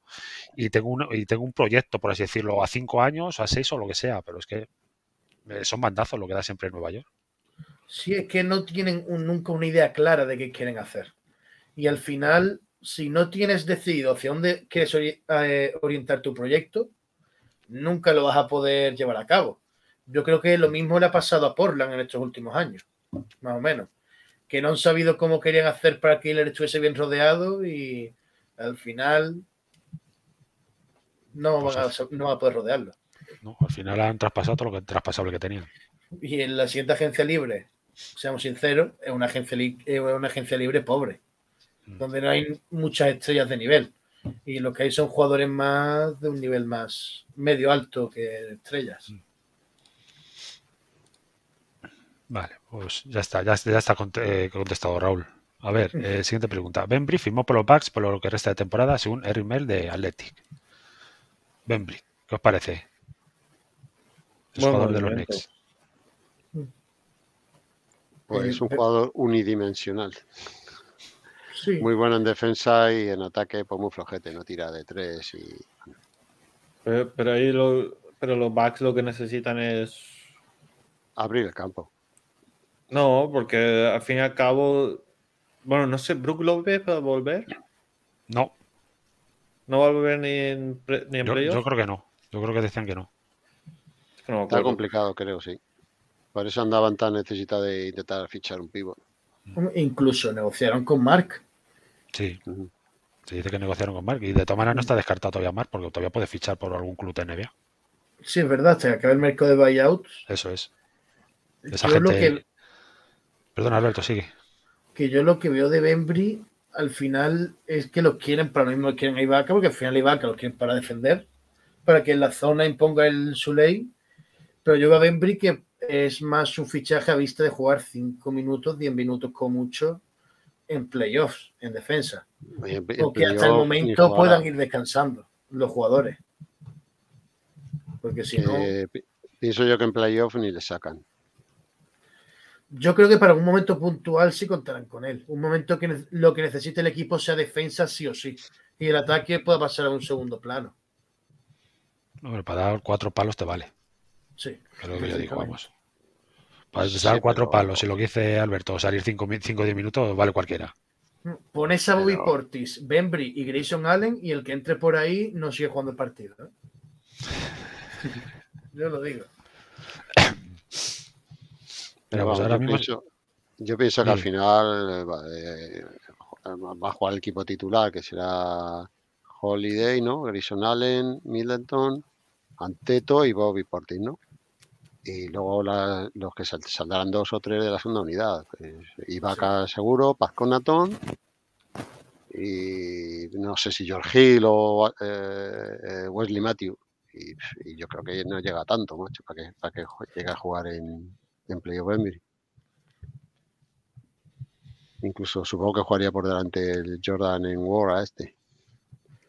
y tengo, un, y tengo un proyecto, por así decirlo, a cinco años, a seis o lo que sea, pero es que son bandazos lo que da siempre en Nueva York si es que no tienen nunca una idea clara de qué quieren hacer. Y al final, si no tienes decidido hacia dónde quieres eh, orientar tu proyecto, nunca lo vas a poder llevar a cabo. Yo creo que lo mismo le ha pasado a Portland en estos últimos años, más o menos, que no han sabido cómo querían hacer para que él estuviese bien rodeado y al final pues no, van a, poder rodearlo. No, al final han traspasado todo lo que traspasable que tenían. Y en la siguiente agencia libre seamos sinceros, es una agencia, una agencia libre pobre, mm. donde no hay muchas estrellas de nivel. Y lo que hay son jugadores más de un nivel más medio alto que estrellas. Mm. Vale, pues ya está, ya, ya está eh, contestado Raúl. A ver, (laughs) eh, siguiente pregunta. Ben firmó por los Bucks por lo que resta de temporada, según Eric Mel de Athletic. Ben ¿qué os parece? Es jugador de los Knicks. Pues es un eh, jugador unidimensional. Muy bueno en defensa y en ataque, pues muy flojete, no tira de tres. Pero, ahí pero los backs lo que necesitan es. Abrir el campo. No, porque al fin y al cabo. Bueno, no sé, ¿Brook ve para volver? No. ¿No va a volver ni en, pre, ni yo, creo que no. Yo creo que decían que no Está complicado, creo, sí. Por eso andaban tan necesitados de intentar fichar un pívot. Incluso negociaron con Mark. Sí. Se dice que negociaron con Mark. Y de todas maneras no está descartado todavía Mark, porque todavía puede fichar por algún club de NBA. Sí, es verdad. Se acaba el mercado de buyouts. Eso es. Esa Perdón, Alberto, sigue. Que yo lo que veo de Bembry al final es que los quieren para lo mismo que quieren a Ibaka, porque al final Ibaka los quieren para defender, para que en la zona imponga el, su ley. Pero yo veo a Bembry que es más un fichaje a vista de jugar 5 minutos, 10 minutos con mucho en playoffs, en defensa. Porque hasta el momento puedan ir descansando los jugadores. Porque si no. Eh, pienso yo que en playoffs ni le sacan. Yo creo que para un momento puntual sí contarán con él. Un momento que lo que necesite el equipo sea defensa sí o sí. Y el ataque pueda pasar a un segundo plano. pero para dar cuatro palos te vale. Sí. lo que yo digo, vamos. Para cuatro palos y lo que dice Alberto, salir 5 o 10 minutos, vale cualquiera. Mm, Pones a Bobby Portis, Bembry y Grayson Allen y el que entre por ahí no sigue jugando el partido. ¿eh? (laughs) yo lo digo. (coughs) Pero yo Pienso, que al final eh, eh, va a jugar el equipo titular, que será Holiday, ¿no? Grayson Allen, Middleton, Anteto y Bobby Portis, ¿no? Y luego los que saldrán dos o tres de la segunda unidad. Pues, Ibaka seguro, seguro, Conatón y no sé si George Hill o eh, eh Wesley Matthew. Y, yo creo que no llega tanto, macho, para que, para que llegue a jugar en, en Playoff Emery. Incluso supongo que jugaría por delante el Jordan en War a este.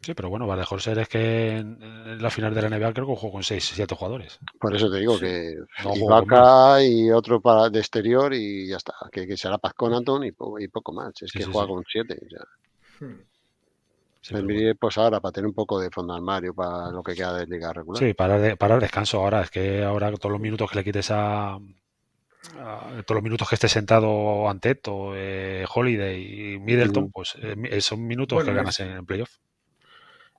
Sí, pero bueno, va ser, es que en, la final de la NBA creo que jugó con 6, 7 jugadores. Por eso te digo que Ibaka y otro para de exterior y ya está. Que, será Paz con Anton y, poco más. Es que juega con 7. Me envié, pues ahora para tener un poco de fondo armario para lo que queda de liga regular. Sí, para, para el descanso ahora. Es que ahora todos los minutos que le quites a, todos los minutos que esté sentado Anteto, o eh, Holiday y Middleton, mm. pues eh, eh, son minutos que ganas en el playoff.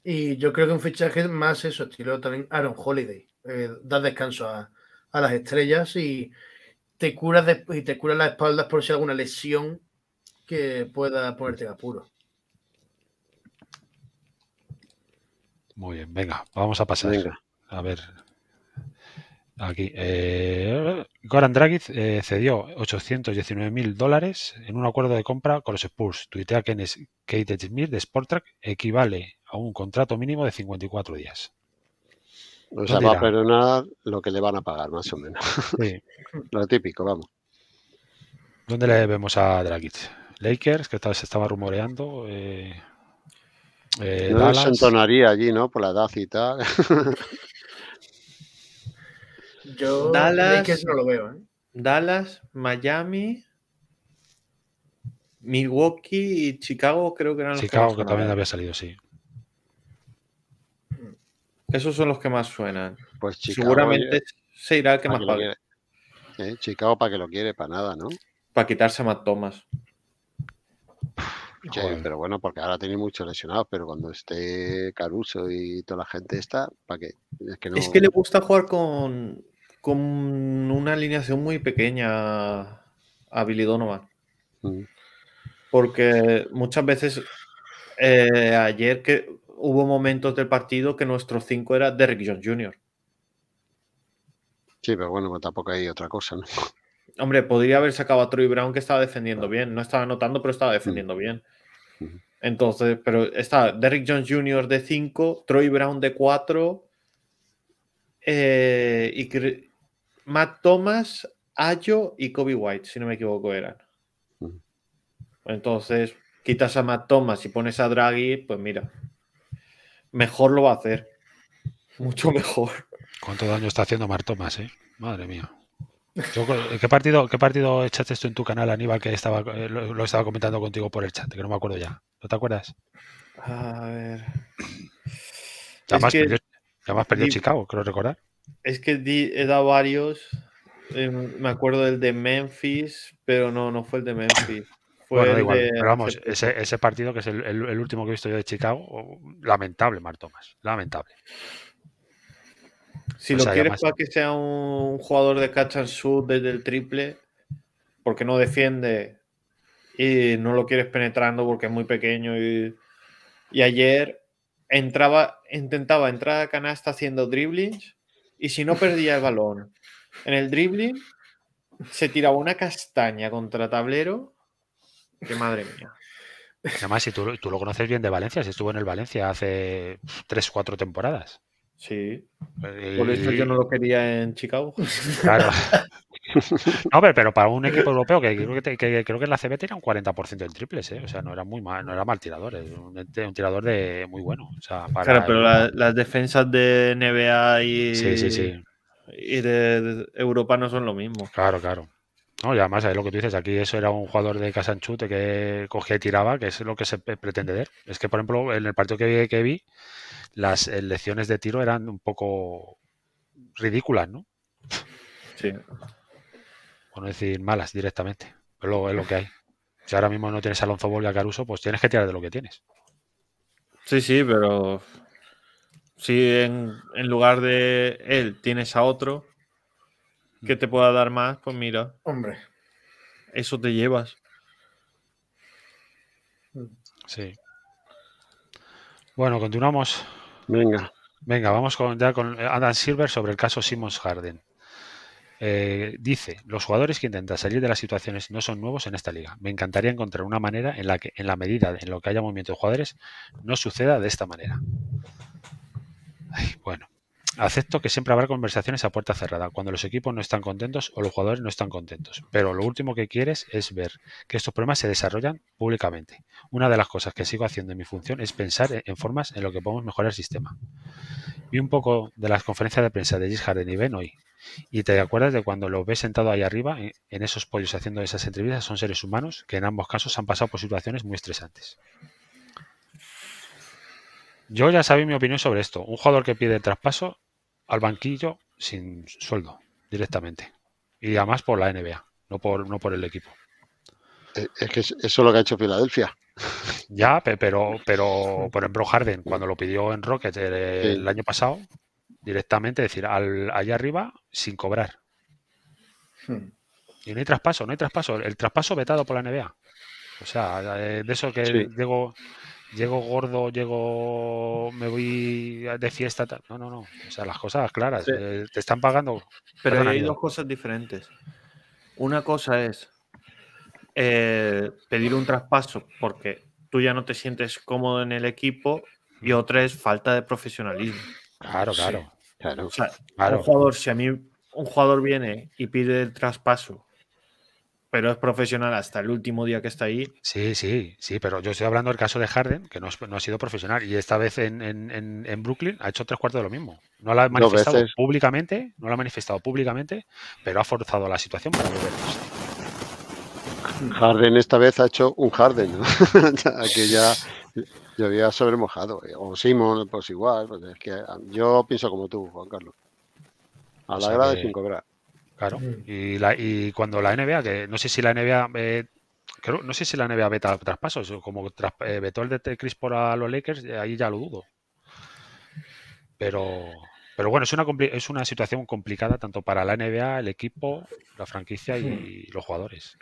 Y yo creo que un fichaje más eso, estilo también Aaron Holiday. Eh, da descanso a, las estrellas y te curas y te curas las espaldas por si hay alguna lesión que pueda ponerte apuro. Muy bien, venga, vamos a pasar. A ver. Aquí. Eh, Goran Dragic eh, cedió 819 mil dólares en un acuerdo de compra con los Spurs. Tuitea que Kate Smith de Sportrack equivale un contrato mínimo de 54 días. O sea, va a perdonar lo que le van a pagar, más o menos. (laughs) lo típico, vamos. ¿Dónde le vemos a Dragic? Lakers, que se estaba rumoreando. Eh, eh no se entonaría allí, ¿no? Por la edad y tal. (laughs) Yo Dallas, veo. ¿eh? Dallas, Miami, Milwaukee y Chicago creo que eran Chicago, los Chicago que también había salido, sí. Esos son los que más suenan. Pues Seguramente se irá el que más pague. Chicago para que lo quiere, para nada, ¿no? Para quitarse más tomas. pero bueno, porque ahora tiene muchos lesionados, pero cuando esté Caruso y toda la gente está, ¿para qué? Es que, es que le gusta jugar con, con una alineación muy pequeña a Billy mm. Porque muchas veces eh, ayer que hubo momentos del partido que nuestro 5 era Derrick Jones Jr. Sí, pero bueno, pues tampoco hay otra cosa, ¿no? (laughs) Hombre, podría haber sacado a Troy Brown que estaba defendiendo bien. No estaba anotando, pero estaba mm. defendiendo bien. Mm. Entonces, pero está Derrick Jones Jr. de 5, Troy Brown de 4 eh, y Matt Thomas, Ayo y Kobe White, si no me equivoco, eran. Mm. Entonces, quitas a Matt Thomas y pones a Draghi, pues mira, mejor lo va a hacer. Mucho mejor. ¿Cuánto daño está haciendo Martomas, eh? Madre mía. Eh, ¿qué, partido, ¿Qué partido echaste esto en tu canal, Aníbal, que estaba, eh, lo, estaba comentando contigo por el chat? Que no me acuerdo ya. ¿No te acuerdas? A ver. Ya perdió, Chicago, creo recordar. Es que he dado varios. Em, me acuerdo del de Memphis, pero no, no fue el de Memphis. Fue igual, pero vamos, ese, partido que es el, último que he visto yo de Chicago, lamentable, Mar Thomas, lamentable. Si lo quieres para que sea un jugador de catch and shoot desde el triple, porque no defiende y no lo quieres penetrando porque es muy pequeño y, ayer entraba, intentaba entrar a canasta haciendo driblings y si no perdía el balón en el dribbling se tiraba una castaña contra tablero Qué madre mía. Además, si tú, lo conoces bien de Valencia, si estuvo en el Valencia hace tres, cuatro temporadas. Sí. Eh, por eso yo no lo quería en Chicago. Claro. (laughs) No, pero, para un equipo europeo que creo que, en la CB tenía un 40% en triples, ¿eh? o sea, no era muy mal, no era mal tirador, era un, tirador de muy bueno. claro, pero las defensas de NBA y, de Europa no son lo mismo. Claro, claro. No, y además, es lo que tú dices, aquí eso era un jugador de Casanchute que cogía y tiraba, que es lo que se pretende ver. Es que, por ejemplo, en el partido que vi, que vi las eh, lecciones de tiro eran un poco ridículas, ¿no? Sí. bueno decir malas directamente, pero es lo que hay. Si ahora mismo no tienes a Alonso Bolga Caruso, pues tienes que tirar de lo que tienes. Sí, sí, pero si en lugar de él tienes a otro, que te pueda dar más, pues mira. Hombre. Eso te llevas. Sí. Bueno, continuamos. Venga. Venga, vamos con, ya con Adam Silver sobre el caso Simmons Harden. Eh, dice, los jugadores que intentan salir de las situaciones no son nuevos en esta liga. Me encantaría encontrar una manera en la que, en la medida en lo que haya movimiento de jugadores, no suceda de esta manera. bueno. Acepto que siempre habrá conversaciones a puerta cerrada, cuando los equipos no están contentos o los jugadores no están contentos. Pero lo último que quieres es ver que estos problemas se desarrollan públicamente. Una de las cosas que sigo haciendo en mi función es pensar e-, en formas en lo que podemos mejorar el sistema. Vi un poco de las conferencias de prensa de Gis Harden y Ben hoy. Y te acuerdas de cuando lo ves sentado ahí arriba, en esos pollos haciendo esas entrevistas, son seres humanos que en ambos casos han pasado por situaciones muy estresantes. Yo ya sabía mi opinión sobre esto. Un jugador que pide el traspaso al banquillo sin sueldo directamente. Y además por la NBA, no por, no por el equipo. Eh, es que eso es lo que ha hecho Filadelfia. (laughs) Ya, pero, pero por ejemplo, Harden, cuando lo pidió en Rocket eh, el, año pasado, directamente, es decir, al, allá arriba sin cobrar. Hmm. Y no hay traspaso, no hay traspaso. El traspaso vetado por la NBA. O sea, eh, de eso que digo, llego gordo, llego, me voy de fiesta. No, no, no. O sea, las cosas claras. Eh, te están pagando. Pero hay dos cosas diferentes. Una cosa es eh, pedir un traspaso porque tú ya no te sientes cómodo en el equipo y mm. otra es falta de profesionalismo. Claro, claro. jugador, si a mí un jugador viene y pide el traspaso pero es profesional hasta el último día que está ahí. Sí, sí, sí, pero yo estoy hablando del caso de Harden, que no, ha sido profesional y esta vez en, en, Brooklyn ha hecho tres cuartos de lo mismo. No la ha manifestado públicamente, no lo ha manifestado públicamente, pero ha forzado la situación para volver. Harden esta vez ha hecho un Harden, ¿no? (laughs) que ya, ya, había sobremojado. Eh, o Simon, pues igual. Pues es que yo pienso como tú, Juan Carlos. A la grada de 5 grados. Claro. Mm. Y, cuando la NBA, que no sé si la NBA eh, Creo, no sé si la NBA veta traspasos, como eh, vetó el de Chris por a los Lakers, eh, ahí ya lo dudo. Pero, pero bueno, es una, es una situación complicada tanto para la NBA, el equipo, la franquicia y, mm. los jugadores.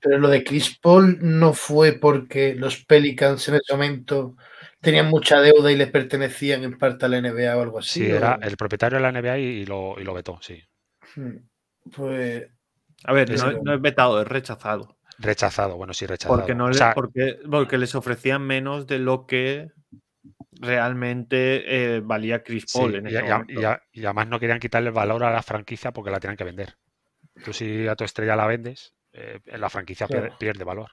Pero lo de Chris Paul no fue porque los Pelicans en ese momento tenían mucha deuda y les pertenecían en parte a la NBA o algo así. Sí, era el propietario de la NBA y, lo, y lo vetó, sí. Hmm. Pues, a ver, no, es, vetado, es rechazado. Rechazado, bueno, sí, rechazado. Porque, no porque, porque les ofrecían menos de lo que realmente eh, valía Chris Paul. y, además no querían quitarle valor a la franquicia porque la tenían que vender. Tú si a tu estrella la vendes, eh, la franquicia pierde, valor.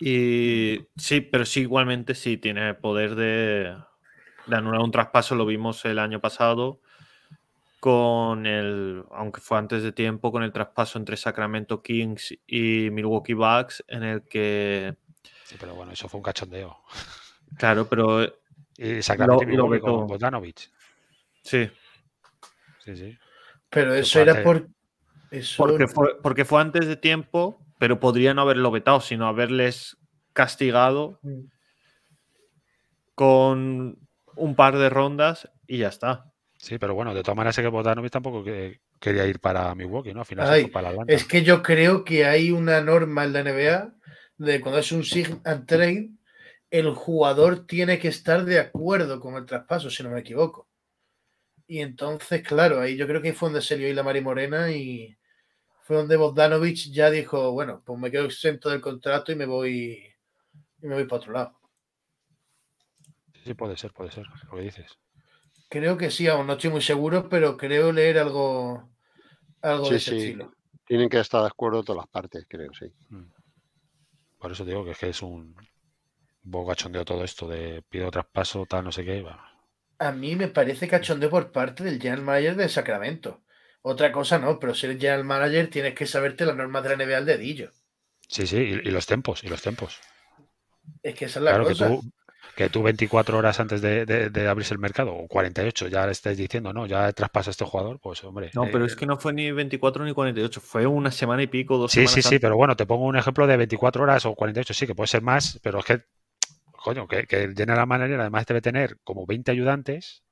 Y sí, pero sí, igualmente sí tiene poder de, de anular un traspaso. Lo vimos el año pasado con el, aunque fue antes de tiempo, con el traspaso entre Sacramento Kings y Milwaukee Bucks, en el que... pero bueno, eso fue un cachondeo. Claro, pero... Eh, y Sacramento lo, con Sí. Sí, sí. Pero eso era por... Porque, fue, porque fue antes de tiempo, pero podría no haberlo vetado, sino haberles castigado mm. con un par de rondas y ya está. Sí, pero bueno, de todas maneras sé que Bogdanovich tampoco quería ir para Milwaukee, ¿no? Al final se Es que yo creo que hay una norma en la NBA de cuando es un sign and trade, el jugador tiene que estar de acuerdo con el traspaso, si no me equivoco. Y entonces, claro, ahí yo creo que fue donde se lió y la Mari Morena y fue donde Bogdanovich ya dijo, bueno, pues me quedo exento del contrato y me voy y me voy para otro lado. Sí, puede ser, puede ser, lo que dices. Creo que sí, aún no estoy muy seguro, pero creo leer algo, de ese sí. Tienen que estar de acuerdo todas las partes, creo, sí. Mm. Por eso digo que es que es un todo esto de pido traspaso, tal, no sé qué. Va. A mí me parece cachondeo por parte del general manager de Sacramento. Otra cosa no, pero ser general manager tienes que saberte las normas de la NBA al dedillo. Sí, sí, y, los tempos, y los tempos. Es que esa es la claro cosa. Que tú que tú 24 horas antes de, abrirse el mercado, o 48, ya le estés diciendo, no, ya traspasa este jugador, pues hombre. No, pero eh, es que no fue ni 24 ni 48, fue una semana y pico, dos sí, semanas. Sí, sí, sí, pero bueno, te pongo un ejemplo de 24 horas o 48, sí, que puede ser más, pero es que, coño, que, que el General Manager además debe tener como 20 ayudantes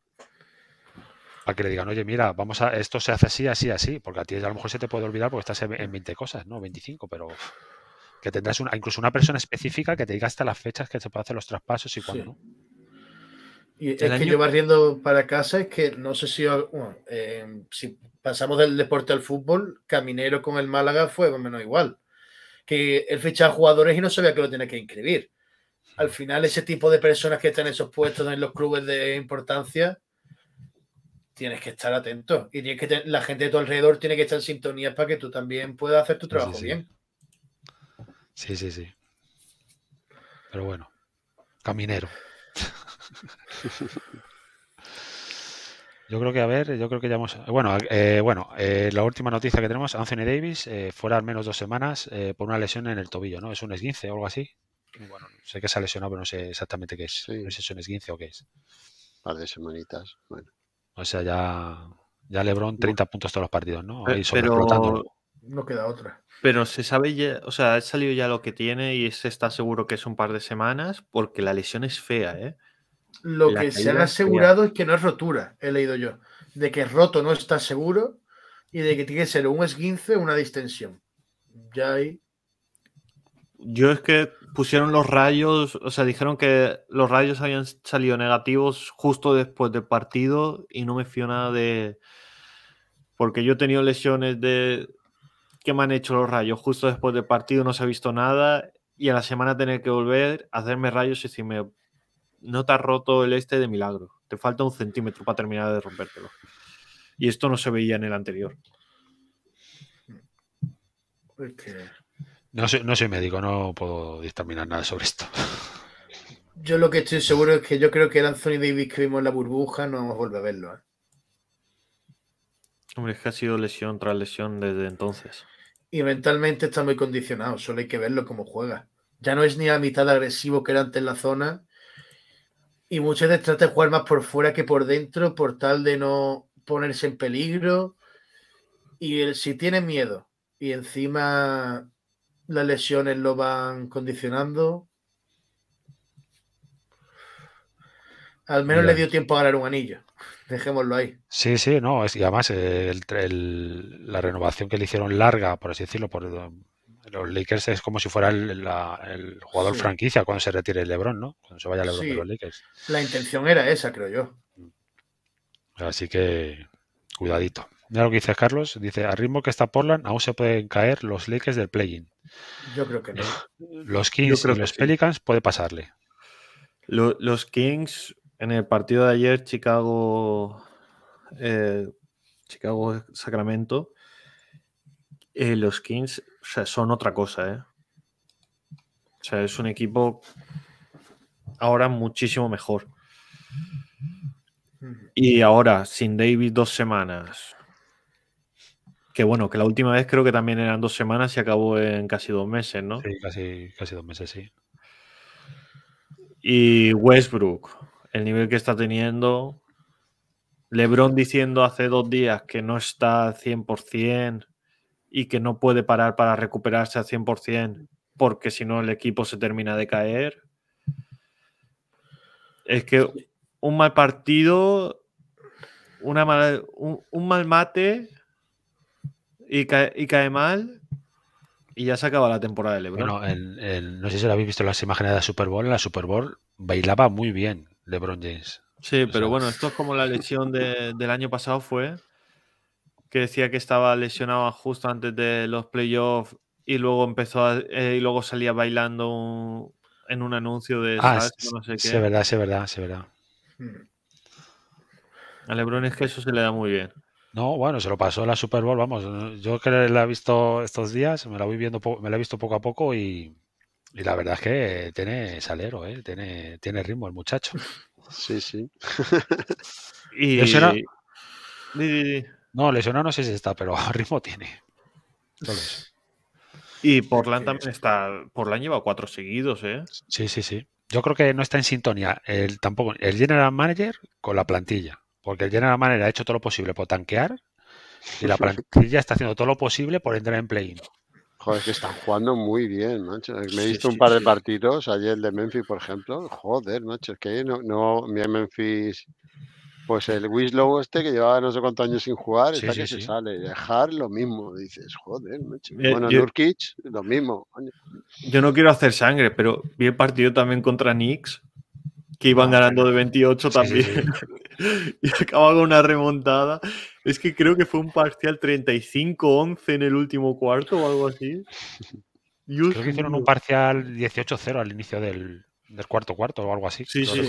para que le digan, oye, mira, vamos a, esto se hace así, así, así, porque a ti a lo mejor se te puede olvidar porque estás en, en 20 cosas, ¿no? 25, pero que tendrás una, incluso una persona específica que te diga hasta las fechas que se pueden hacer los traspasos y cuándo. Y es que yo barriendo para casa es que no sé si, em, si pasamos del deporte al fútbol, Caminero con el Málaga fue menos igual. Que él fichaba jugadores y no sabía que lo tenía que inscribir. Al final, ese tipo de personas que están en esos puestos en los clubes de importancia, tienes que estar atento. Y tienes que la gente de tu alrededor tiene que estar en sintonía para que tú también puedas hacer tu trabajo bien. Sí, sí, sí. Pero bueno, caminero. Yo creo que, a ver, yo creo que ya hemos. Bueno, eh, bueno eh, la última noticia que tenemos: Anthony Davis eh, fuera al menos dos semanas por una lesión en el tobillo, ¿no? ¿Es un esguince o algo así? Bueno, sé que se ha lesionado, pero no sé exactamente qué es. No sé si es un esguince o qué es. Un par de semanitas, bueno. O sea, ya, ya LeBron 30 puntos todos los partidos, ¿no? Ahí pero no queda otra. Pero se sabe ya, o sea, ha salido ya lo que tiene y se está seguro que es un par de semanas porque la lesión es fea, ¿eh? Lo que se han asegurado es, que no es rotura, he leído yo, de que roto no está seguro y de que tiene que ser un esguince o una distensión. Ya ahí. Yo es que pusieron los rayos, o sea, dijeron que los rayos habían salido negativos justo después del partido y no me fío nada de, porque yo he tenido lesiones de que me han hecho los rayos? Justo después del partido no se ha visto nada y a la semana tener que volver a hacerme rayos y decirme, no te has roto el este de milagro, te falta un centímetro para terminar de rompértelo. Y esto no se veía en el anterior. No soy, no médico, no puedo dictaminar nada sobre esto. Yo lo que estoy seguro es que yo creo que el Anthony Davis que vimos en la burbuja no vamos a volver a verlo. ¿eh? Hombre, es que ha sido lesión tras lesión desde entonces. Y mentalmente está muy condicionado, solo hay que verlo cómo juega. Ya no es ni a mitad agresivo que era antes en la zona. Y muchas veces trata de jugar más por fuera que por dentro, por tal de no ponerse en peligro. Y él, si tiene miedo y encima las lesiones lo van condicionando, al menos le dio tiempo a ganar un anillo. Dejémoslo ahí. Sí, sí, no, y además eh, la renovación que le hicieron larga, por así decirlo, por eh, los Lakers es como si fuera el, jugador franquicia cuando se retire el LeBron, ¿no? Cuando se vaya LeBron de los Lakers. La intención era esa, creo yo. Mm. Así que cuidadito. Mira lo que dice Carlos, dice, al ritmo que está Portland, aún se pueden caer los Lakers del play-in. Yo creo que no. Los Kings y los Pelicans puede pasarle. los Kings en el partido de ayer, Chicago, eh, Chicago Sacramento, eh, los Kings son otra cosa, ¿eh? O sea, es un equipo ahora muchísimo mejor. Y ahora, sin Davis, dos semanas. Que bueno, que la última vez creo que también eran dos semanas y acabó en casi dos meses, ¿no? Sí, casi, casi dos meses, sí. Y Westbrook el nivel que está teniendo. Lebron diciendo hace dos días que no está al 100% y que no puede parar para recuperarse al 100% porque si no el equipo se termina de caer. Es que un mal partido, una un, mal mate y cae, y cae, mal y ya se acaba la temporada de LeBron. no sé si lo habéis visto en las imágenes de la Super Bowl. En la Super Bowl bailaba muy bien. LeBron James. Sí, pero bueno, (laughs) esto es como la lesión del año pasado fue, que decía que estaba lesionado justo antes de los playoffs y luego empezó eh, y luego salía bailando en un anuncio de ah, sí, no sé verdad, es verdad, es verdad. A LeBron es que eso se le da muy bien. No, bueno, se lo pasó en la Super Bowl, vamos. Yo creo que la he visto estos días, me la voy viendo, me la he visto poco a poco y y la verdad es que tiene salero, ¿eh? tiene, tiene ritmo el muchacho. Sí, sí. y No, lesionado no sé si está, pero (laughs) ritmo tiene. Y Portland también está. Portland lleva cuatro seguidos, ¿eh? Sí, sí, sí. Yo creo que no está en sintonía el, tampoco el general manager con la plantilla. Porque el general manager ha hecho todo lo posible por tanquear y la (laughs) plantilla está haciendo todo lo posible por entrar en play-in. Joder, que están jugando muy bien, macho. Me he visto un par de partidos, ayer el de Memphis, por ejemplo. Joder, macho, es que no, no, mi Memphis, pues el Wislow, este que llevaba no sé cuántos años sin jugar, está que se sale. Dejar lo mismo, dices, joder, macho. Eh, bueno, Nurkic, lo mismo. Yo no quiero hacer sangre, pero vi el partido también contra Knicks, que iban ah, ganando de 28 también. (laughs) y acabo con una remontada. Es que creo que fue un parcial 35-11 en el último cuarto o algo así. creo que hicieron un parcial 18-0 al inicio del, del, cuarto cuarto o algo así. Sí, sí,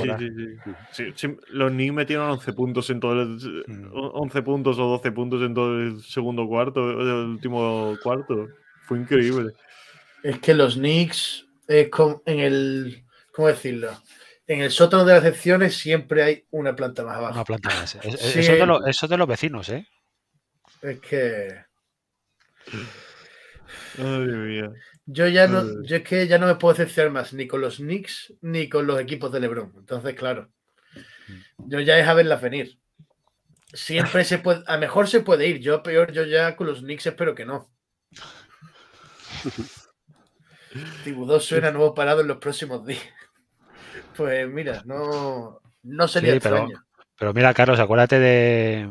sí, sí, Los Knicks metieron 11 puntos en todo el, 11 mm. puntos o 12 puntos en todo el segundo cuarto, el último cuarto. Fue increíble. Es que los Knicks, eh, en el. ¿Cómo decirlo? en el sótano de las secciones siempre hay una planta más abajo. Una planta más. eso, de los vecinos, ¿eh? Es que. Yo ya no, yo que ya no me puedo excepcionar más, ni con los Knicks, ni con los equipos de Lebron. Entonces, claro. Mm. Yo ya es a verlas venir. Siempre se puede. A mejor se puede ir. Yo peor, yo ya con los Knicks espero que no. (laughs) Tibudó suena nuevo parado en los próximos días. Pues mira, no, no sería el pero, pero, mira, Carlos, acuérdate de,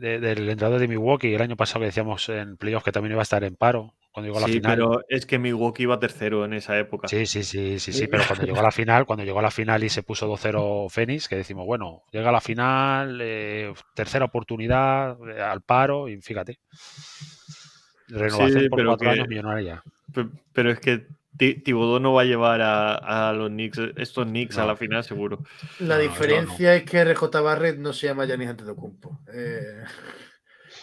del entrado de Milwaukee el año pasado que decíamos en playoffs que también iba a estar en paro cuando llegó a la sí, Pero es que Milwaukee iba tercero en esa época. Sí, sí, sí, sí, sí, pero cuando llegó a la (laughs) final, cuando llegó a la final y se puso 2-0 Fénix, que decimos, bueno, llega a la final, eh, tercera oportunidad, eh, al paro, y fíjate. Renovación por cuatro años millonaria. Pero es que Tibodón no va a llevar a, los Knicks, estos Knicks a la final seguro. La diferencia es que RJ Barrett no se llama Yanis Antetokounmpo. Eh,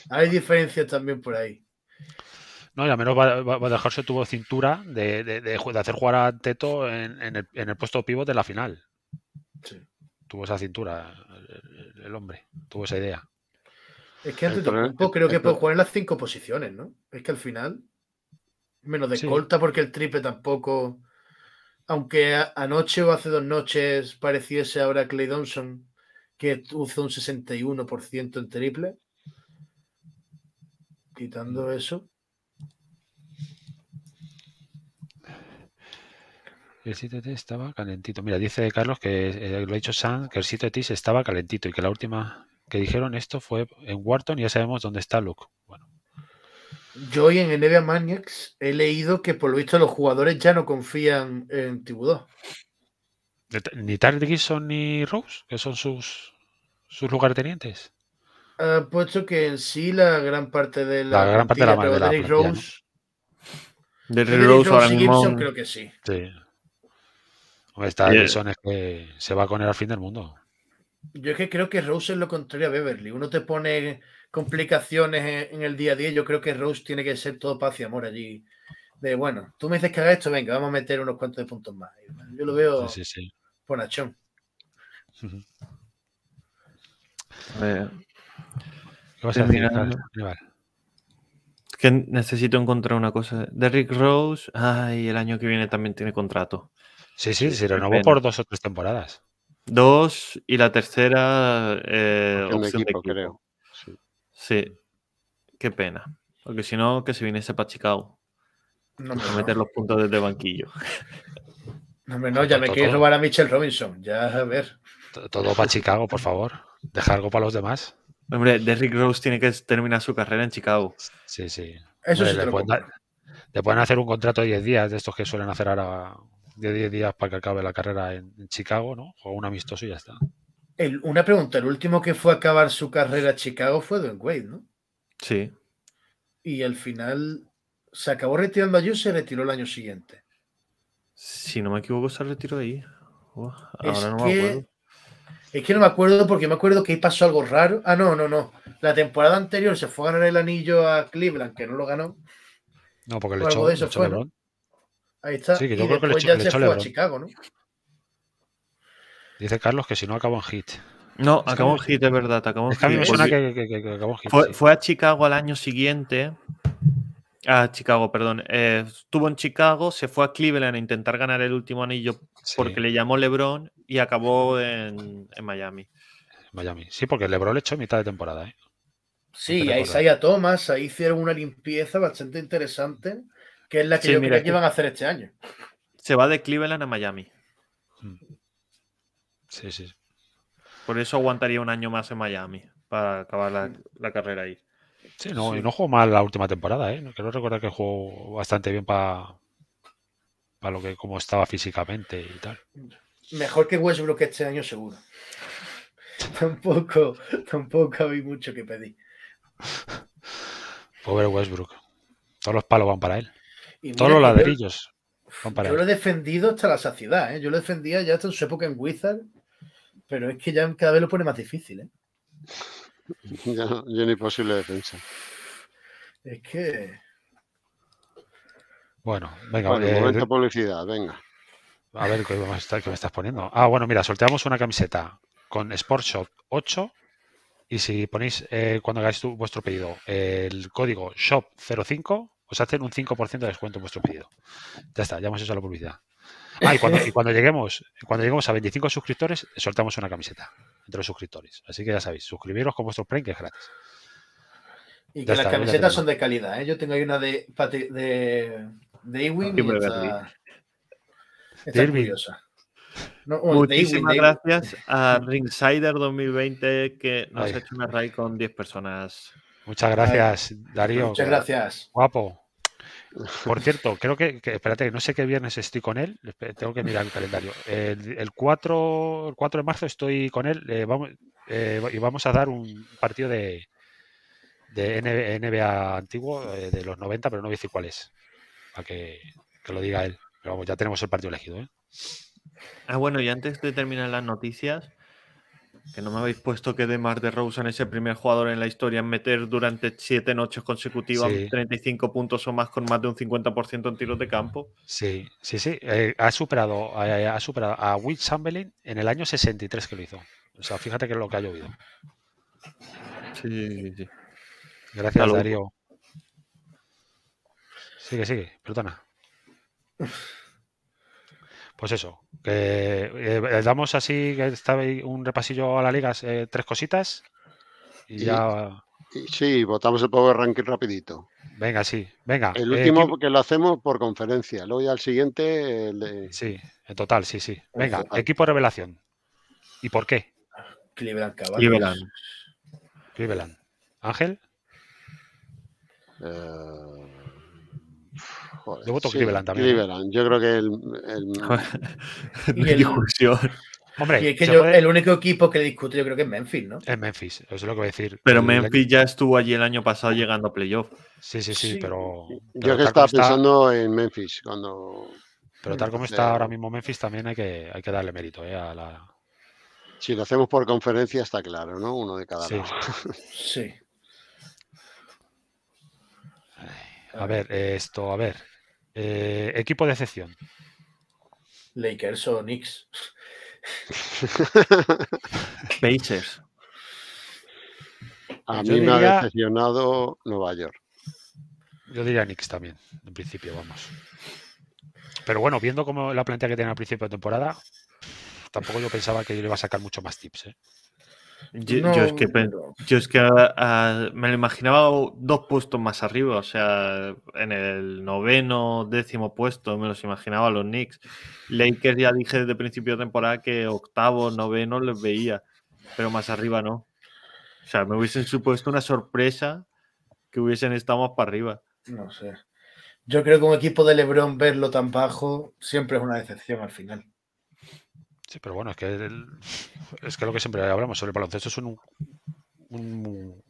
hay diferencias también por ahí. No, y al menos va, a dejarse tuvo cintura de, hacer jugar a Teto en, el, puesto pivot de la final. Sí. Tuvo esa cintura el, hombre, tuvo esa idea. Es que Antetokounmpo creo que puede jugar en las cinco posiciones, ¿no? Es que al final menos de corta porque el triple tampoco. Aunque anoche o hace dos noches pareciese ahora Clay Thompson, que hizo un 61% en triple. Quitando mm. eso. El sitio de estaba calentito. Mira, dice Carlos que eh, lo ha dicho Sam, que el sitio de estaba calentito y que la última que dijeron esto fue en Wharton y ya sabemos dónde está Luke. Bueno, yo hoy en NBA Maniacs he leído que por lo visto los jugadores ya no confían en Tibudó. Ni Targison Gibson ni Rose, que son sus, sus lugartenientes. puesto que en sí la gran parte de la. La gran parte de la, de Rose. De Rose ahora Gibson, creo que sí. Sí. Gibson es que se va a poner al fin del mundo. Yo es que creo que Rose es lo contrario a Beverly. Uno te pone complicaciones en, el día a día, yo creo que Rose tiene que ser todo paz y amor allí. De bueno, tú me dices que haga esto, venga, vamos a meter unos cuantos de puntos más. Yo lo veo sí, sí, sí. bonachón. a que necesito encontrar una cosa. Derrick Rose, ay, el año que viene también tiene contrato. Sí, sí, se renovó por dos o tres temporadas. Dos y la tercera eh, opción, creo. Sí, qué pena. Porque si no, que se viniese para Chicago. No, meter los puntos desde banquillo. No, hombre, no, ya me quieres robar a Mitchell Robinson. Ya, a ver. Todo para Chicago, por favor. Dejar algo para los demás. Hombre, Derrick Rose tiene que terminar su carrera en Chicago. Sí, sí. Eso Te le, pueden hacer un contrato de 10 días, de estos que suelen hacer ahora, de 10 días para que acabe la carrera en, en Chicago, ¿no? Juega un amistoso y ya está una pregunta, el último que fue a acabar su carrera a Chicago fue Dwayne Wade, ¿no? Sí. Y al final se acabó retirando allí o se retiró el año siguiente. Si no me equivoco, se retiró ahí. Oh, ahora no me acuerdo. Es que no me acuerdo porque me acuerdo que ahí pasó algo raro. Ah, no, no, no. La temporada anterior se fue a ganar el anillo a Cleveland, que no lo ganó. No, porque le echó, eso Ahí está. Sí, que yo y creo que le echó, a Chicago, ¿no? Dice Carlos que si no acabó en hit. No, acabó en hit, es verdad. Acabó Fue, a Chicago al año siguiente. A ah, Chicago, perdón. Eh, estuvo en Chicago, se fue a Cleveland a intentar ganar el último anillo porque le llamó LeBron y acabó en, Miami. Miami. Sí, porque LeBron le echó mitad de temporada. ¿eh? Sí, a Isaiah Thomas, ahí hicieron una limpieza bastante interesante, que es la que yo creo que, a hacer este año. Se va de Cleveland a Miami. Mm. Sí, sí. Por eso aguantaría un año más en Miami para acabar la, carrera ahí. Sí, no, Y no jugó mal la última temporada, ¿eh? Quiero recordar que jugó bastante bien para para lo que como estaba físicamente y tal. Mejor que Westbrook este año seguro. (laughs) tampoco, tampoco hay mucho que pedir. Pobre Westbrook. Todos los palos van para él. Todos los ladrillos. Yo, lo he defendido hasta la saciedad, ¿eh? Yo lo defendía ya hasta en su época en Wizard pero es que ya cada vez lo pone más difícil, ¿eh? (laughs) ya, no, ya ni posible defensa. Es que. Bueno, venga, eh, momento publicidad, venga. A ver ¿qué me, estás poniendo. Ah, bueno, mira, solteamos una camiseta con Sport Shop 8. Y si ponéis, eh, cuando hagáis vuestro pedido, el código SHOP05, os hacen un 5% de descuento en vuestro pedido. Ya está, ya hemos hecho la publicidad. (laughs) Ah, y cuando, lleguemos, cuando lleguemos a 25 suscriptores, soltamos una camiseta entre los suscriptores. Así que ya sabéis, suscribiros con vuestro prank, es gratis. Y que las camisetas son de calidad, ¿eh? Yo tengo ahí una de, de, de Ewing y curiosa. Muchísimas gracias a Ringsider 2020 que nos ha hecho una raid con 10 personas. Muchas gracias, Darío. Muchas gracias. Guapo. Por cierto, creo que, espérate, no sé qué viernes estoy con él, tengo que mirar el calendario. El, 4, de marzo estoy con él eh, eh, y vamos a dar un partido de, de NBA antiguo eh, de los 90, pero no voy a decir cuál es, para que, que, lo diga él. Pero vamos, ya tenemos el partido elegido. Ah, bueno, y antes de terminar las noticias, que no me habéis puesto que Demar de Rosen es el primer jugador en la historia en meter durante siete noches consecutivas 35 puntos o más con más de un 50% en tiros de campo. Sí, sí, sí. Eh, eh, ha, superado, a Will Chamberlain en el año 63 que lo hizo. O sea, fíjate que es lo que ha llovido. Sí, sí. Gracias, Darío. Sigue, sigue. Perdona pues eso, que eh, eh, damos así, que estaba un repasillo a la liga, eh, tres cositas y, ya. sí, votamos el Power Ranking rapidito. Venga, sí, venga. El último que lo hacemos por conferencia, luego ya el siguiente. El Sí, en total, sí, sí. Pues venga, equipo revelación. ¿Y por qué? Cleveland Cleveland. Cleveland. Ángel yo voto Cleveland también. ¿eh? Cleveland. Yo creo que el. el... (laughs) discusión. Hombre, es que el único equipo que discute yo creo que es Memphis, ¿no? Es Memphis, eso es lo que voy a decir. Pero Memphis ya estuvo allí el año pasado llegando a playoff. Sí, sí, sí, Pero, Yo que estaba pensando en Memphis cuando. Pero tal como está ahora mismo Memphis, también hay que, hay que darle mérito ¿eh? a la. Si lo hacemos por conferencia, está claro, ¿no? Uno de cada sí. sí. (laughs) A ver, esto, a ver, eh, equipo de excepción. Lakers o Knicks. (laughs) Pacers. A mí me ha decepcionado Nueva York. Yo diría Knicks también, en principio, vamos. Pero bueno, viendo como la plantilla que tiene al principio de temporada, tampoco yo pensaba que yo le iba a sacar mucho más tips. ¿eh? Yo, es que, me lo imaginaba dos puestos más arriba, o sea, en el noveno, décimo puesto, me los imaginaba los Knicks. Lakers ya dije desde principio de temporada que octavo, noveno les veía, pero más arriba no. O sea, me hubiesen supuesto una sorpresa que hubiesen estado más para arriba. No sé. Yo creo que un equipo de LeBron verlo tan bajo siempre es una decepción al final. Sí, pero bueno, es que, es que lo que siempre hablamos sobre el baloncesto es un,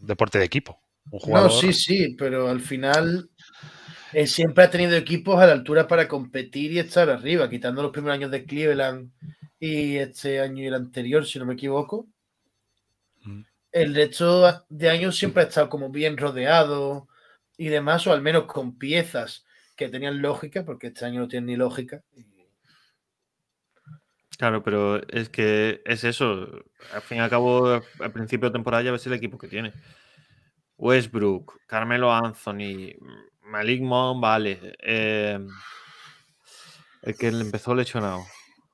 deporte de equipo. Un jugador... No, sí, sí, pero al final él eh, siempre ha tenido equipos a la altura para competir y estar arriba, quitando los primeros años de Cleveland y este año y el anterior, si no me equivoco. Mm. El resto de años siempre ha estado como bien rodeado y demás, o al menos con piezas que tenían lógica, porque este año no tiene ni lógica. Claro, pero es que es eso. Al fin y al cabo, al principio de temporada ya ves el equipo que tiene. Westbrook, Carmelo Anthony, Malik Mon, vale. Eh, el que le empezó lechonado.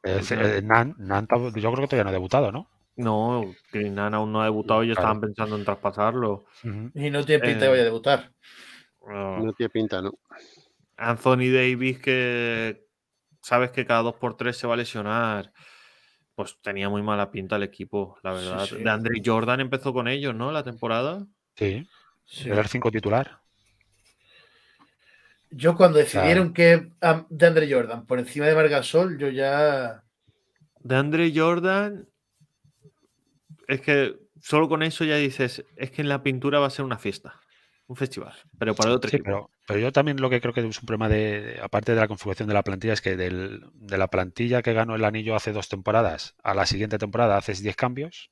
Pues eh, Nan, yo creo que todavía no ha debutado, ¿no? No, que Nan aún no ha debutado y estaban pensando en traspasarlo. Y no tiene pinta de voy a eh, debutar. no tiene pinta, ¿no? Anthony Davis, que sabes que cada 2x3 se va a lesionar. Pues tenía muy mala pinta el equipo, la verdad. De Andre Jordan empezó con ellos, ¿no? La temporada. Sí. De Era el 5 titular. Yo cuando decidieron que ah, de Andre Jordan por encima de Vargasol, yo ya. De Andre Jordan. Es que solo con eso ya dices, es que en la pintura va a ser una fiesta un festival, pero para otro pero, yo también lo que creo que es un problema de, aparte de la configuración de la plantilla, es que de la plantilla que ganó el anillo hace dos temporadas a la siguiente temporada haces 10 cambios.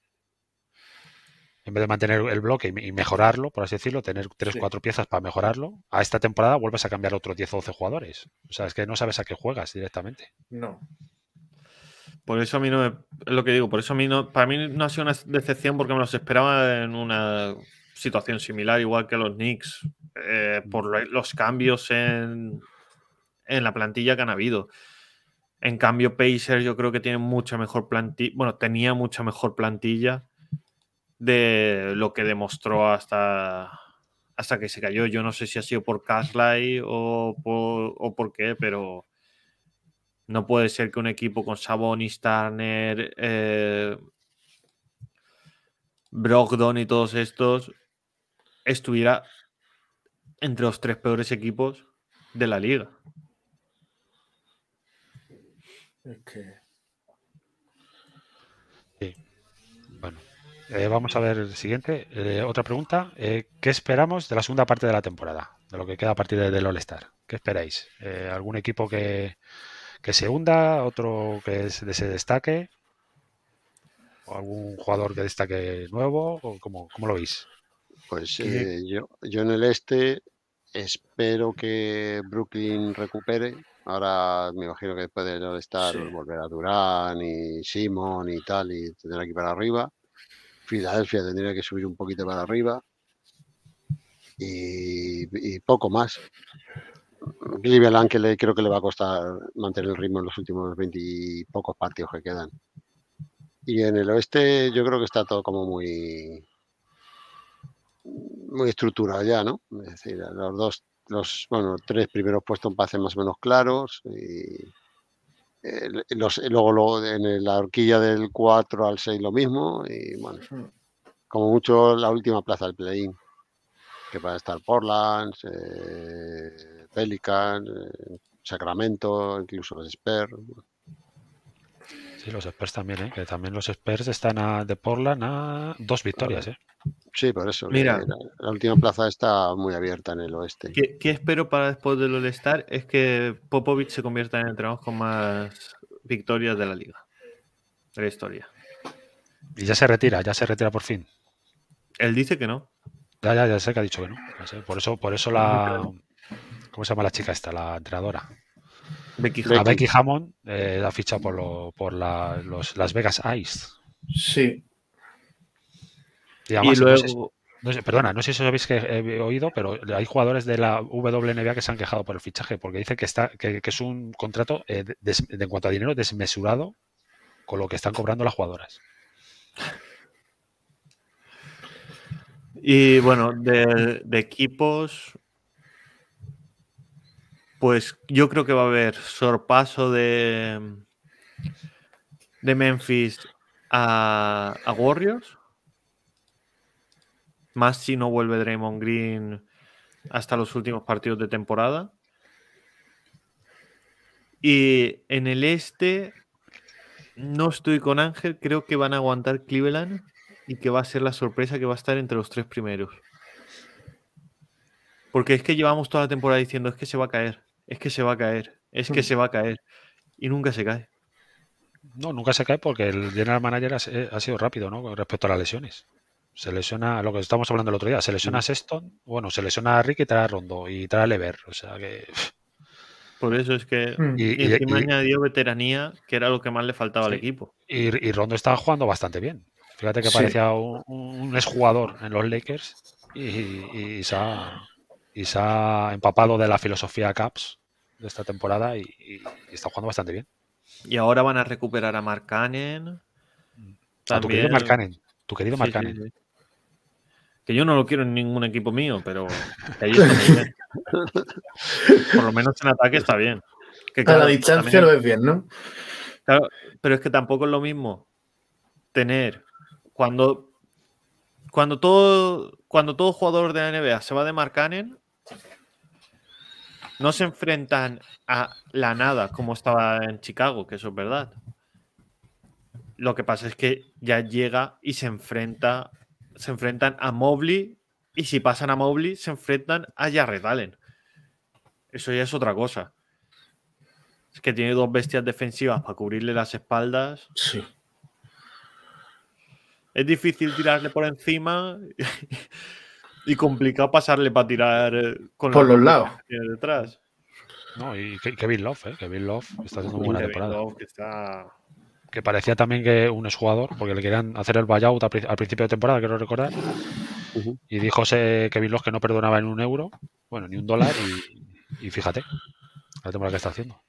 En vez de mantener el bloque y, mejorarlo, por así decirlo, tener tres o 4 piezas para mejorarlo, a esta temporada vuelves a cambiar otros 10 o 12 jugadores. O sea, es que no sabes a qué juegas directamente. No. Por eso a mí no es lo que digo, por eso a mí no, para mí no ha sido una decepción porque me los esperaba en una situación similar, igual que los Knicks, eh, por los cambios en, la plantilla que han habido. En cambio, Pacers yo creo que tiene mucha mejor plantilla, bueno, tenía mucha mejor plantilla de lo que demostró hasta, hasta que se cayó. Yo no sé si ha sido por Casly o por, qué, pero no puede ser que un equipo con Sabonis, Turner, eh, Brogdon y todos estos estuviera entre los tres peores equipos de la liga. Bueno, eh, vamos a ver el siguiente. Eh, otra pregunta. Eh, ¿Qué esperamos de la segunda parte de la temporada? De lo que queda a partir del All-Star. ¿Qué esperáis? ¿Algún equipo que, que, se hunda? ¿Otro que se, destaque? ¿O algún jugador que destaque nuevo? cómo, cómo lo veis? Pues eh, yo, yo en el este espero que Brooklyn recupere. Ahora me imagino que puede estar volver a Durán y Simon y tal y tener aquí para arriba. Filadelfia tendría que subir un poquito para arriba. Y, poco más. Cleveland que creo que le va a costar mantener el ritmo en los últimos veintipocos y pocos partidos que quedan. Y en el oeste yo creo que está todo como muy muy estructurada ya, ¿no? Es decir, los dos, los bueno, tres primeros puestos parecen más o menos claros y eh, los, luego, luego, en la horquilla del 4 al 6 lo mismo y bueno, como mucho la última plaza del play que va a estar Portland, eh, Pelican, eh, Sacramento, incluso los Spurs. Sí, los Spurs también, ¿eh? que también los Spurs están a, de Portland a dos victorias. ¿eh? Sí, por eso. Mira, la, última plaza está muy abierta en el oeste. ¿Qué, espero para después del All-Star? Es que Popovich se convierta en el entrenador con más victorias de la liga, de la historia. Y ya se retira, ya se retira por fin. Él dice que no. Ya, ya, ya sé que ha dicho que no. Por eso, por eso la. ¿Cómo se llama la chica esta? La entrenadora. Becky, Hammond, Becky Hammond eh, la ficha por, por los, las Vegas Ice. Sí, y, luego... No sé, perdona, no sé si os habéis que, eh, oído, pero hay jugadores de la WNBA que se han quejado por el fichaje, porque dice que, está, es un contrato eh, en cuanto a dinero desmesurado con lo que están cobrando las jugadoras. Y bueno, de, equipos, pues yo creo que va a haber sorpaso de, de Memphis a, a Warriors más si no vuelve Draymond Green hasta los últimos partidos de temporada. Y en el este no estoy con Ángel, creo que van a aguantar Cleveland y que va a ser la sorpresa que va a estar entre los tres primeros. Porque es que llevamos toda la temporada diciendo es que se va a caer, es que se va a caer, es que mm. se va a caer y nunca se cae. No, nunca se cae porque el general manager ha, sido rápido, ¿no? Con respecto a las lesiones. Se lesiona, lo que estamos hablando el otro día, se lesiona a Sexton, bueno, se lesiona a Rick y trae a Rondo y trae a Lever. O sea que. (laughs) Por eso es que. Mm. Y, y encima añadió veteranía, que era lo que más le faltaba al equipo. Y, Rondo está jugando bastante bien. Fíjate que parecía un, exjugador en los Lakers y, se ha, y se ha empapado de la filosofía Caps de esta temporada y, está jugando bastante bien. Y ahora van a recuperar a Mark Cannon. También... A tu querido Mark Cannon. Tu querido Mark Cannon que yo no lo quiero en ningún equipo mío, pero (laughs) Por lo menos en ataque está bien. a la distancia lo ves bien, ¿no? pero es que tampoco es lo mismo tener cuando cuando todo cuando todo jugador de la NBA se va de Marcanen, no se enfrentan a la nada como estaba en Chicago, que eso es verdad. Lo que pasa es que ya llega y se enfrenta se enfrentan a Mobley y si pasan a Mobley se enfrentan a Yarretalen. Eso ya es otra cosa. Es que tiene dos bestias defensivas para cubrirle las espaldas. Sí. Es difícil tirarle por encima y complicado pasarle para tirar eh, con por los lados detrás. No, y Kevin Love, ¿eh? Kevin Love está haciendo una buena Kevin está que parecía también que un jugador porque le querían hacer el buyout al principio de temporada, quiero recordar. Y dijo Kevin Love que no perdonaba en un euro, bueno, ni un dólar, y, fíjate, la temporada que está haciendo.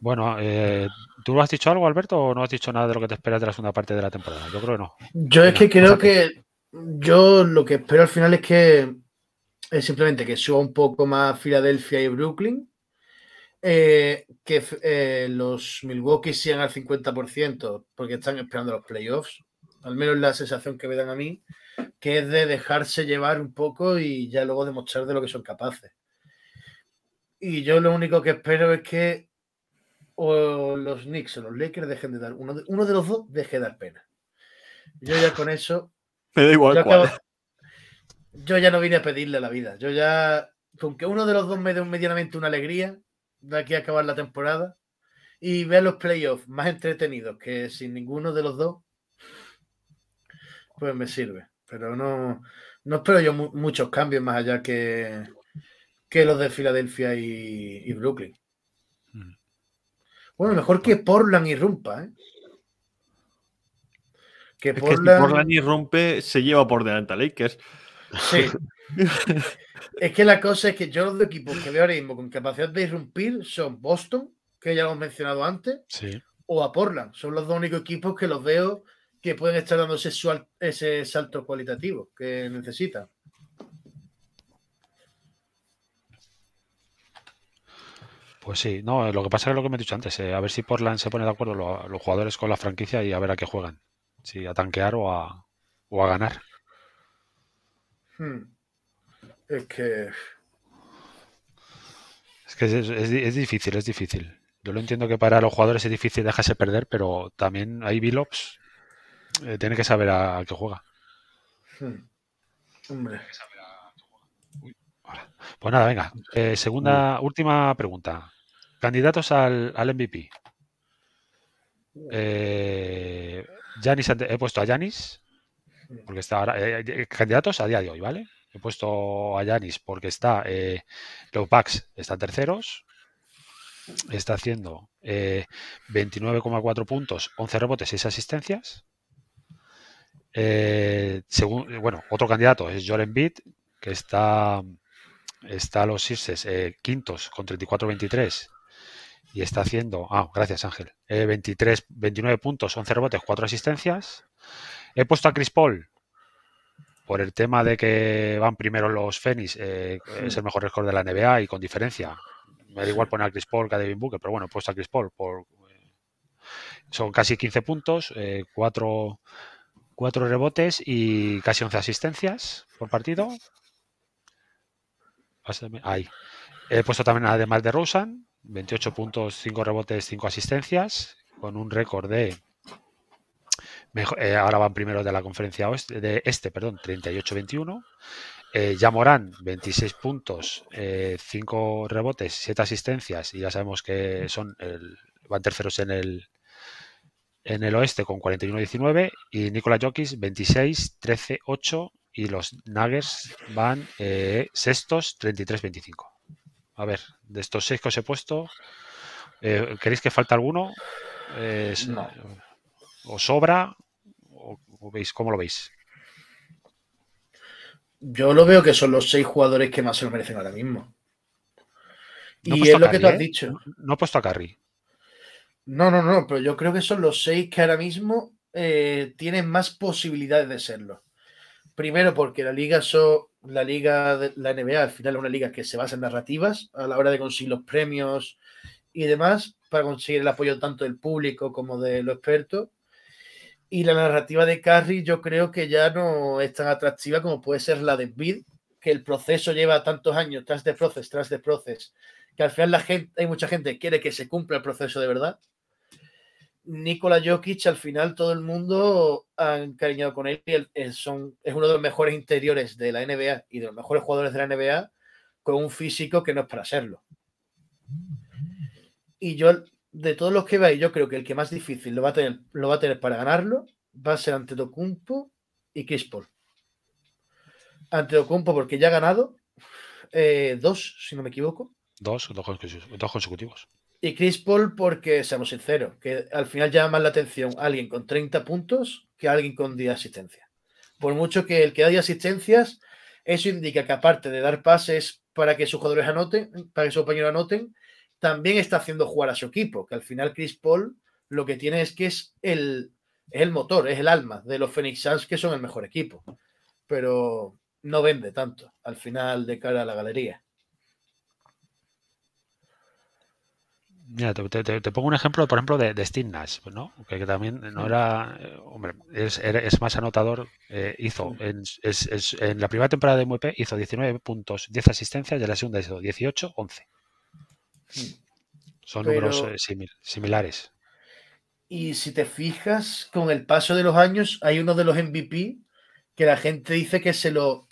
Bueno, tú eh, ¿tú has dicho algo, Alberto, o no has dicho nada de lo que te esperas de la segunda parte de la temporada? Yo creo que no. Yo es que creo que yo lo que espero al final es que es simplemente que suba un poco más Filadelfia y Brooklyn eh, que eh, los Milwaukee sigan al 50% porque están esperando los playoffs. Al menos la sensación que me dan a mí, que es de dejarse llevar un poco y ya luego demostrar de lo que son capaces. Y yo lo único que espero es que o los Knicks o los Lakers dejen de dar, uno de, los dos deje de dar pena. Yo ya con eso. (sighs) Me da igual. Yo, yo ya no vine a pedirle la vida. Yo ya, con que uno de los dos me dé medianamente una alegría, de aquí a acabar la temporada y ver los playoffs más entretenidos que sin ninguno de los dos, pues me sirve. Pero no, no espero yo muchos cambios más allá que, que los de Filadelfia y, Brooklyn. Mm. Bueno, mejor que Portland irrumpa, ¿eh? Que Portland... Es que si Portland irrumpe, se lleva por delante a Lakers. Sí. (laughs) es que la cosa es que yo los dos equipos que veo ahora mismo con capacidad de irrumpir son Boston, que ya lo hemos mencionado antes, o a Portland. Son los dos únicos equipos que los veo que pueden estar dando ese salto cualitativo que necesitan. Pues sí, no, lo que pasa es lo que me he dicho antes, eh, a ver si Portland se pone de acuerdo los jugadores con la franquicia y a ver a qué juegan, si a tanquear o a ganar. Hmm. Es que. Es difícil, es difícil. Yo lo entiendo que para los jugadores es difícil dejarse perder, pero también hay Bilops. Eh, hmm. tiene que saber a, qué juega. Hombre. que juega. Pues nada, venga. Eh, segunda, última pregunta. Candidatos al, MVP. Eh, he puesto a Janis porque está ahora, eh, eh, candidatos a día de hoy, ¿vale? He puesto a Yanis porque está, eh, los Bucks están terceros, está haciendo 29,4 eh, puntos, 11 rebotes, 6 asistencias. según, bueno, otro candidato es Joel Beat, que está, está a los Sixers quintos con 34-23 y está haciendo, ah, gracias Ángel, 23, 29 puntos, 11 rebotes, 4 asistencias. He puesto a Chris Paul por el tema de que van primero los Phoenix, eh, es el mejor récord de la NBA y con diferencia. Me da igual poner a Chris Paul que a Devin Booker, pero bueno, he puesto a Chris Paul por, eh, son casi 15 puntos, 4 eh, rebotes y casi 11 asistencias por partido. He puesto también además de Rosen, 28 puntos, 5 rebotes, 5 asistencias, con un récord de eh, ahora van primero de la conferencia de este, perdón, 38-21. Eh, 26 puntos, 5 eh, rebotes, 7 asistencias, y ya sabemos que son van terceros en el, en el oeste con 41-19. Y Nicolás Jokic, 26, 13, 8. Y los Nuggets van eh, sextos, 33-25. A ver, de estos seis que os he puesto, ¿queréis que falte alguno? no o sobra? ¿O, veis, cómo lo veis? Yo lo veo que son los seis jugadores que más se lo merecen ahora mismo. y es lo que tú has dicho. ¿eh? No he puesto a Carry. No, no, no, pero yo creo que son los seis que ahora mismo eh, tienen más posibilidades de serlo. Primero, porque la liga son la liga de la NBA al final es una liga que se basa en narrativas a la hora de conseguir los premios y demás, para conseguir el apoyo tanto del público como de los expertos. Y la narrativa de Carrie yo creo que ya no es tan atractiva como puede ser la de Bid, que el proceso lleva tantos años tras de proceso, tras de proceso, que al final la gente, hay mucha gente que quiere que se cumpla el proceso de verdad. Nikola Jokic, al final todo el mundo ha encariñado con él y es uno de los mejores interiores de la NBA y de los mejores jugadores de la NBA con un físico que no es para serlo. Y yo de todos los que veis, yo creo que el que más difícil lo va a tener, lo va a tener para ganarlo va a ser ante Documpo y Crispo. Ante Tocumpo porque ya ha ganado eh, dos, si no me equivoco. Dos, consecutivos. Y Chris Paul, porque seamos sinceros, que al final llama más la atención alguien con 30 puntos que alguien con 10 asistencias. Por mucho que el que da 10 asistencias, eso indica que aparte de dar pases para que sus jugadores anoten, para que sus compañeros anoten, también está haciendo jugar a su equipo, que al final Chris Paul lo que tiene es que es el, motor, es el alma de los Phoenix Suns, que son el mejor equipo. Pero no vende tanto al final de cara a la galería. Mira, te, pongo un ejemplo, por ejemplo, de, de Nash, ¿no? que, también no era, eh, hombre, es, más anotador, eh, hizo en, la primera temporada de MUP hizo 19 puntos, 10 asistencias y en la segunda hizo 18, 11. Son números eh, similares. Y si te fijas, con el paso de los años, hay uno de los MVP que la gente dice que se lo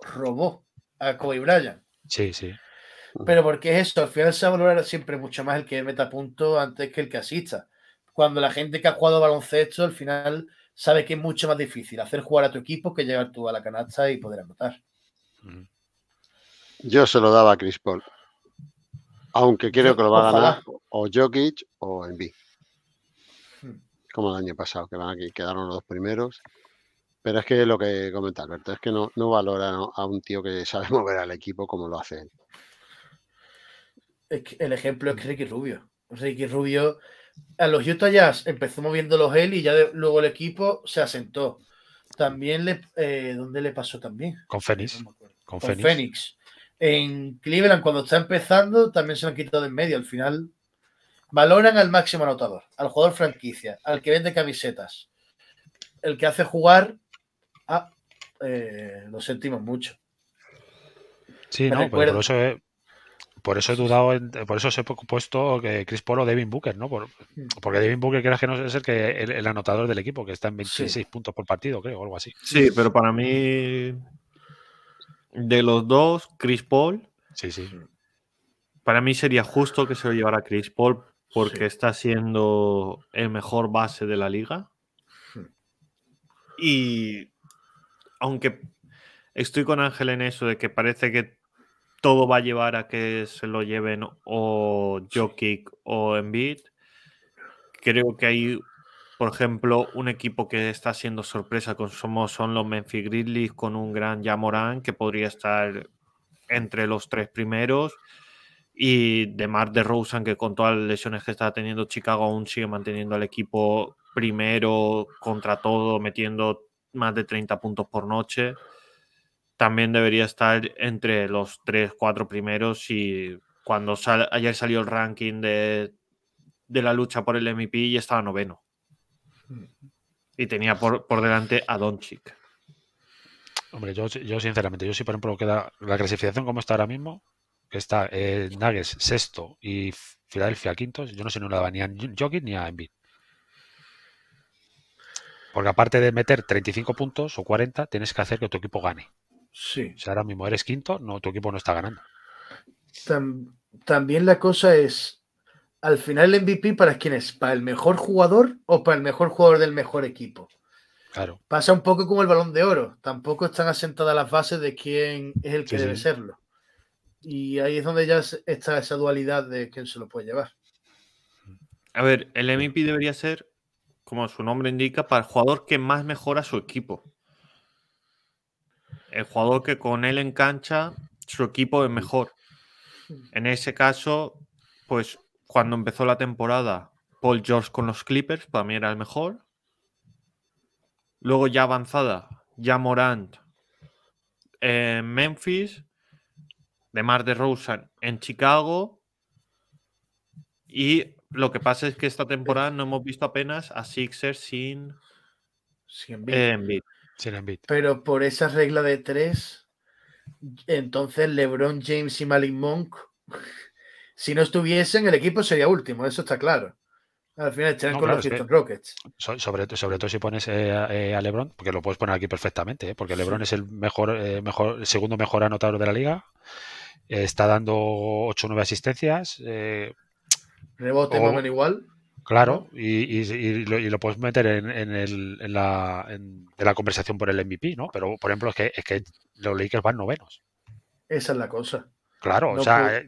robó a Kobe Bryant. Sí, sí. Pero porque es eso, al final se va a valorar siempre mucho más el que meta punto antes que el que asista. Cuando la gente que ha jugado baloncesto, al final sabe que es mucho más difícil hacer jugar a tu equipo que llegar tú a la canasta y poder anotar. Yo se lo daba a Chris Paul. Aunque creo que lo va a ganar o Jokic o Envy. Hmm. Como el año pasado, que van aquí, quedaron los dos primeros. Pero es que lo que comenta Alberto, es que no, no valora a un tío que (laughs) sabe mover al equipo como lo hace él. el ejemplo es Ricky Rubio. Ricky Rubio a los Utah Jazz empezó moviéndolos él y ya luego el equipo se asentó. También le, eh, ¿dónde le pasó también? Con Fénix. con, Fénix en Cleveland cuando está empezando también se lo han quitado de en medio. Al final valoran al máximo anotador, al jugador franquicia, al que vende camisetas, el que hace jugar. Ah, lo sentimos mucho. Sí, no, pero pues por eso he, dudado, por eso se ha puesto que Chris Paul o Devin Booker, ¿no? Hmm. porque Devin Booker creas que no es el que el, anotador del equipo, que está en 26 puntos por partido, creo, o algo así. Sí, pero para mí de los dos, Chris Paul. Sí, sí. Para mí sería justo que se lo llevara Chris Paul porque está siendo el mejor base de la liga. Hmm. Y aunque estoy con Ángel en eso de que parece que todo va a llevar a que se lo lleven o Jokic o Embiid, creo que hay por ejemplo, un equipo que está siendo sorpresa con somos, son los Memphis Grizzlies con un gran Yamorán que podría estar entre los tres primeros y de Mar de Rosen que con todas las lesiones que está teniendo Chicago aún sigue manteniendo al equipo primero contra todo, metiendo más de 30 puntos por noche. También debería estar entre los tres, cuatro primeros y cuando ayer salió el ranking de, la lucha por el MVP y estaba noveno. Y tenía por, por delante a Doncic. Hombre, yo, sinceramente, yo sí, por ejemplo, queda la clasificación como está ahora mismo, que está eh, Nuggets sexto y Filadelfia quinto, yo no sé ni una ni a Jokic ni a Embiid. Porque aparte de meter 35 puntos o 40, tienes que hacer que tu equipo gane. Sí. O ahora mismo eres quinto, no, tu equipo no está ganando. también la cosa es, al final el MVP para quién es, para el mejor jugador o para el mejor jugador del mejor equipo. Claro. Pasa un poco como el balón de oro, tampoco están asentadas las bases de quién es el que debe serlo. Y ahí es donde ya está esa dualidad de quién se lo puede llevar. A ver, el MVP debería ser, como su nombre indica, para el jugador que más mejora su equipo. El jugador que con él en cancha su equipo es mejor. Mm. En ese caso, pues cuando empezó la temporada, Paul George con los Clippers, para mí era el mejor. Luego ya avanzada, ya Morant en Memphis, de Rosen en Chicago. Y lo que pasa es que esta temporada no hemos visto apenas a Sixers sin, sin eh, Pero por esa regla de tres, entonces LeBron James y Malik Monk si no estuviesen, el equipo sería último, eso está claro. Al final estarán con los Houston Rockets. Sobre, todo si pones eh, eh, a LeBron, porque lo puedes poner aquí perfectamente, ¿eh? porque LeBron es el mejor, mejor, el segundo mejor anotador de la liga. está dando 8 o 9 asistencias. Rebote, igual. Claro, y, lo, puedes meter en, en, la, conversación por el MVP, ¿no? Pero, por ejemplo, es que, es que los Lakers van novenos. Esa es la cosa. Claro, o sea,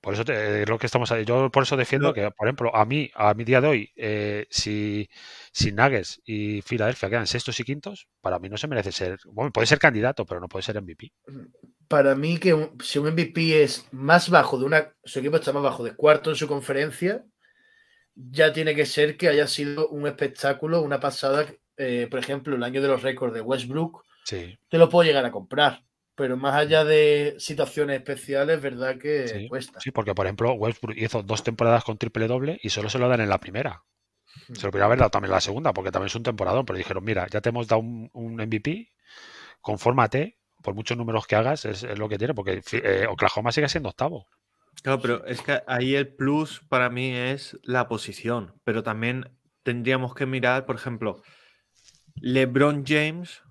por eso lo que estamos Yo por eso defiendo que, por ejemplo, a mí, a mi día de hoy, eh, si, si Nuggets y Filadelfia quedan sextos y quintos, para mí no se merece ser. Bueno, puede ser candidato, pero no puede ser MVP. Para mí, que si un MVP es más bajo de una. Su equipo está más bajo de cuarto en su conferencia, ya tiene que ser que haya sido un espectáculo, una pasada. Eh, por ejemplo, el año de los récords de Westbrook. Sí. Te lo puedo llegar a comprar pero más allá de situaciones especiales, verdad que cuesta. Sí, porque por ejemplo, Westbrook hizo dos temporadas con triple doble y solo se lo dan en la primera. Se lo pudiera haber dado también en la segunda, porque también es un temporadón, pero dijeron, mira, ya te hemos dado un, MVP, confórmate, por muchos números que hagas, es, lo que tiene, porque eh, Oklahoma sigue siendo octavo. Claro, pero es que ahí el plus para mí es la posición, pero también tendríamos que mirar, por ejemplo, LeBron James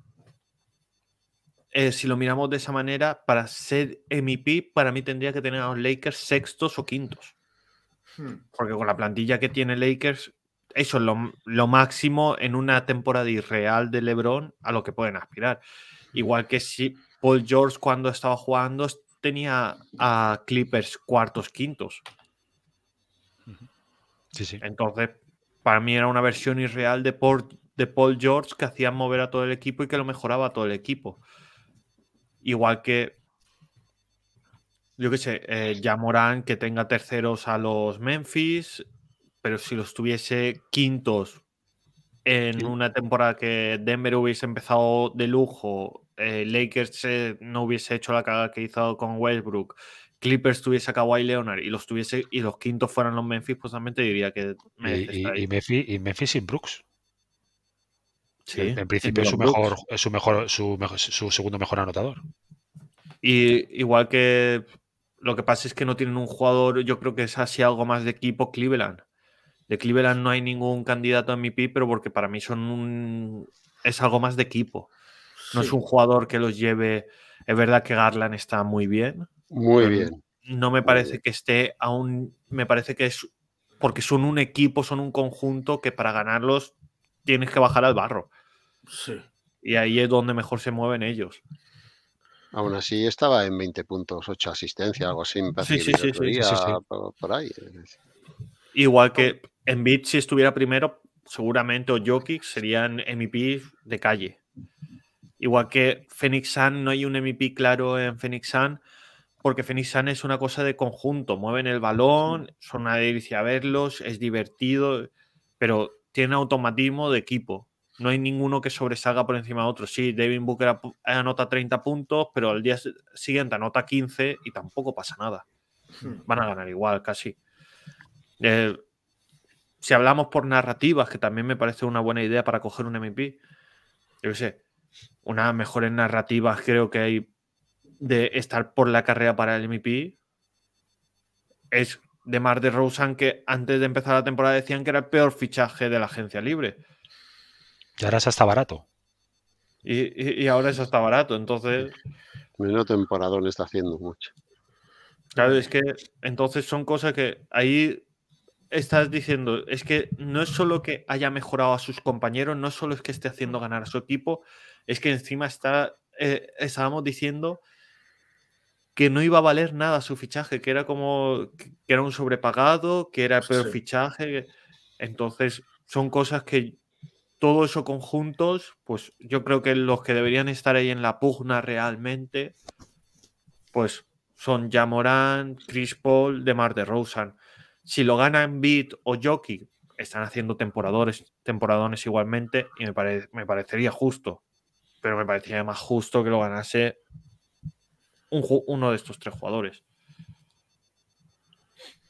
eh, si lo miramos de esa manera, para ser MVP, para mí tendría que tener a los Lakers sextos o quintos. Hmm. Porque con la plantilla que tiene Lakers, eso es lo, máximo en una temporada irreal de LeBron a lo que pueden aspirar. Hmm. Igual que si Paul George, cuando estaba jugando, tenía a Clippers cuartos, quintos. Entonces, para mí era una versión irreal de, de Paul George que hacía mover a todo el equipo y que lo mejoraba a todo el equipo. Igual que, yo qué sé, eh, ya Morán que tenga terceros a los Memphis, pero si los tuviese quintos en una temporada que Denver hubiese empezado de lujo, eh, Lakers eh, no hubiese hecho la cagada que hizo con Westbrook, Clippers tuviese a Kawhi Leonard y los tuviese y los quintos fueran los Memphis, pues también te diría que y Memphis sin Brooks en, principio es su mejor, su mejor, su su segundo mejor anotador. Y igual que lo que pasa es que no tienen un jugador, yo creo que es así algo más de equipo Cleveland. De Cleveland no hay ningún candidato en mi MVP, pero porque para mí son un, es algo más de equipo. No es un jugador que los lleve. Es verdad que Garland está muy bien. Muy bien. No me parece que esté aún. Me parece que es. Porque son un equipo, son un conjunto que para ganarlos tienes que bajar al barro. Sí. Y ahí es donde mejor se mueven ellos. Aún así estaba en 20 puntos, asistencia, algo así, sí, por, ahí. Igual que en Bit, si estuviera primero, seguramente o Jokic serían MVP de calle. Igual que Phoenix Sun, no hay un MVP claro en Phoenix Sun, porque Phoenix Sun es una cosa de conjunto. Mueven el balón, son una delicia verlos, es divertido, pero tiene automatismo de equipo no hay ninguno que sobresalga por encima de otro. Sí, David Booker anota 30 puntos, pero al día siguiente anota 15 y tampoco pasa nada. Hmm. Van a ganar igual, casi. Eh, si hablamos por narrativas, que también me parece una buena idea para coger un MVP, yo qué sé, unas mejores narrativas creo que hay de estar por la carrera para el MVP es de Mar de Rosen, que antes de empezar la temporada decían que era el peor fichaje de la agencia libre. Y ahora es hasta barato. Y, ahora es está barato, entonces. temporada no está haciendo mucho. Claro, es que entonces son cosas que ahí estás diciendo, es que no es solo que haya mejorado a sus compañeros, no solo es que esté haciendo ganar a su equipo, es que encima está, eh, estábamos diciendo que no iba a valer nada su fichaje, que era como que era un sobrepagado, que era el peor fichaje. Entonces, son cosas que todo eso conjuntos, pues yo creo que los que deberían estar ahí en la pugna realmente, pues son Jamoran, Chris Paul, DeMar DeRozan. Si lo ganan Beat o Jockey, están haciendo temporadores, temporadones igualmente y me, parecería justo, pero me parecería más justo que lo ganase uno de estos tres jugadores.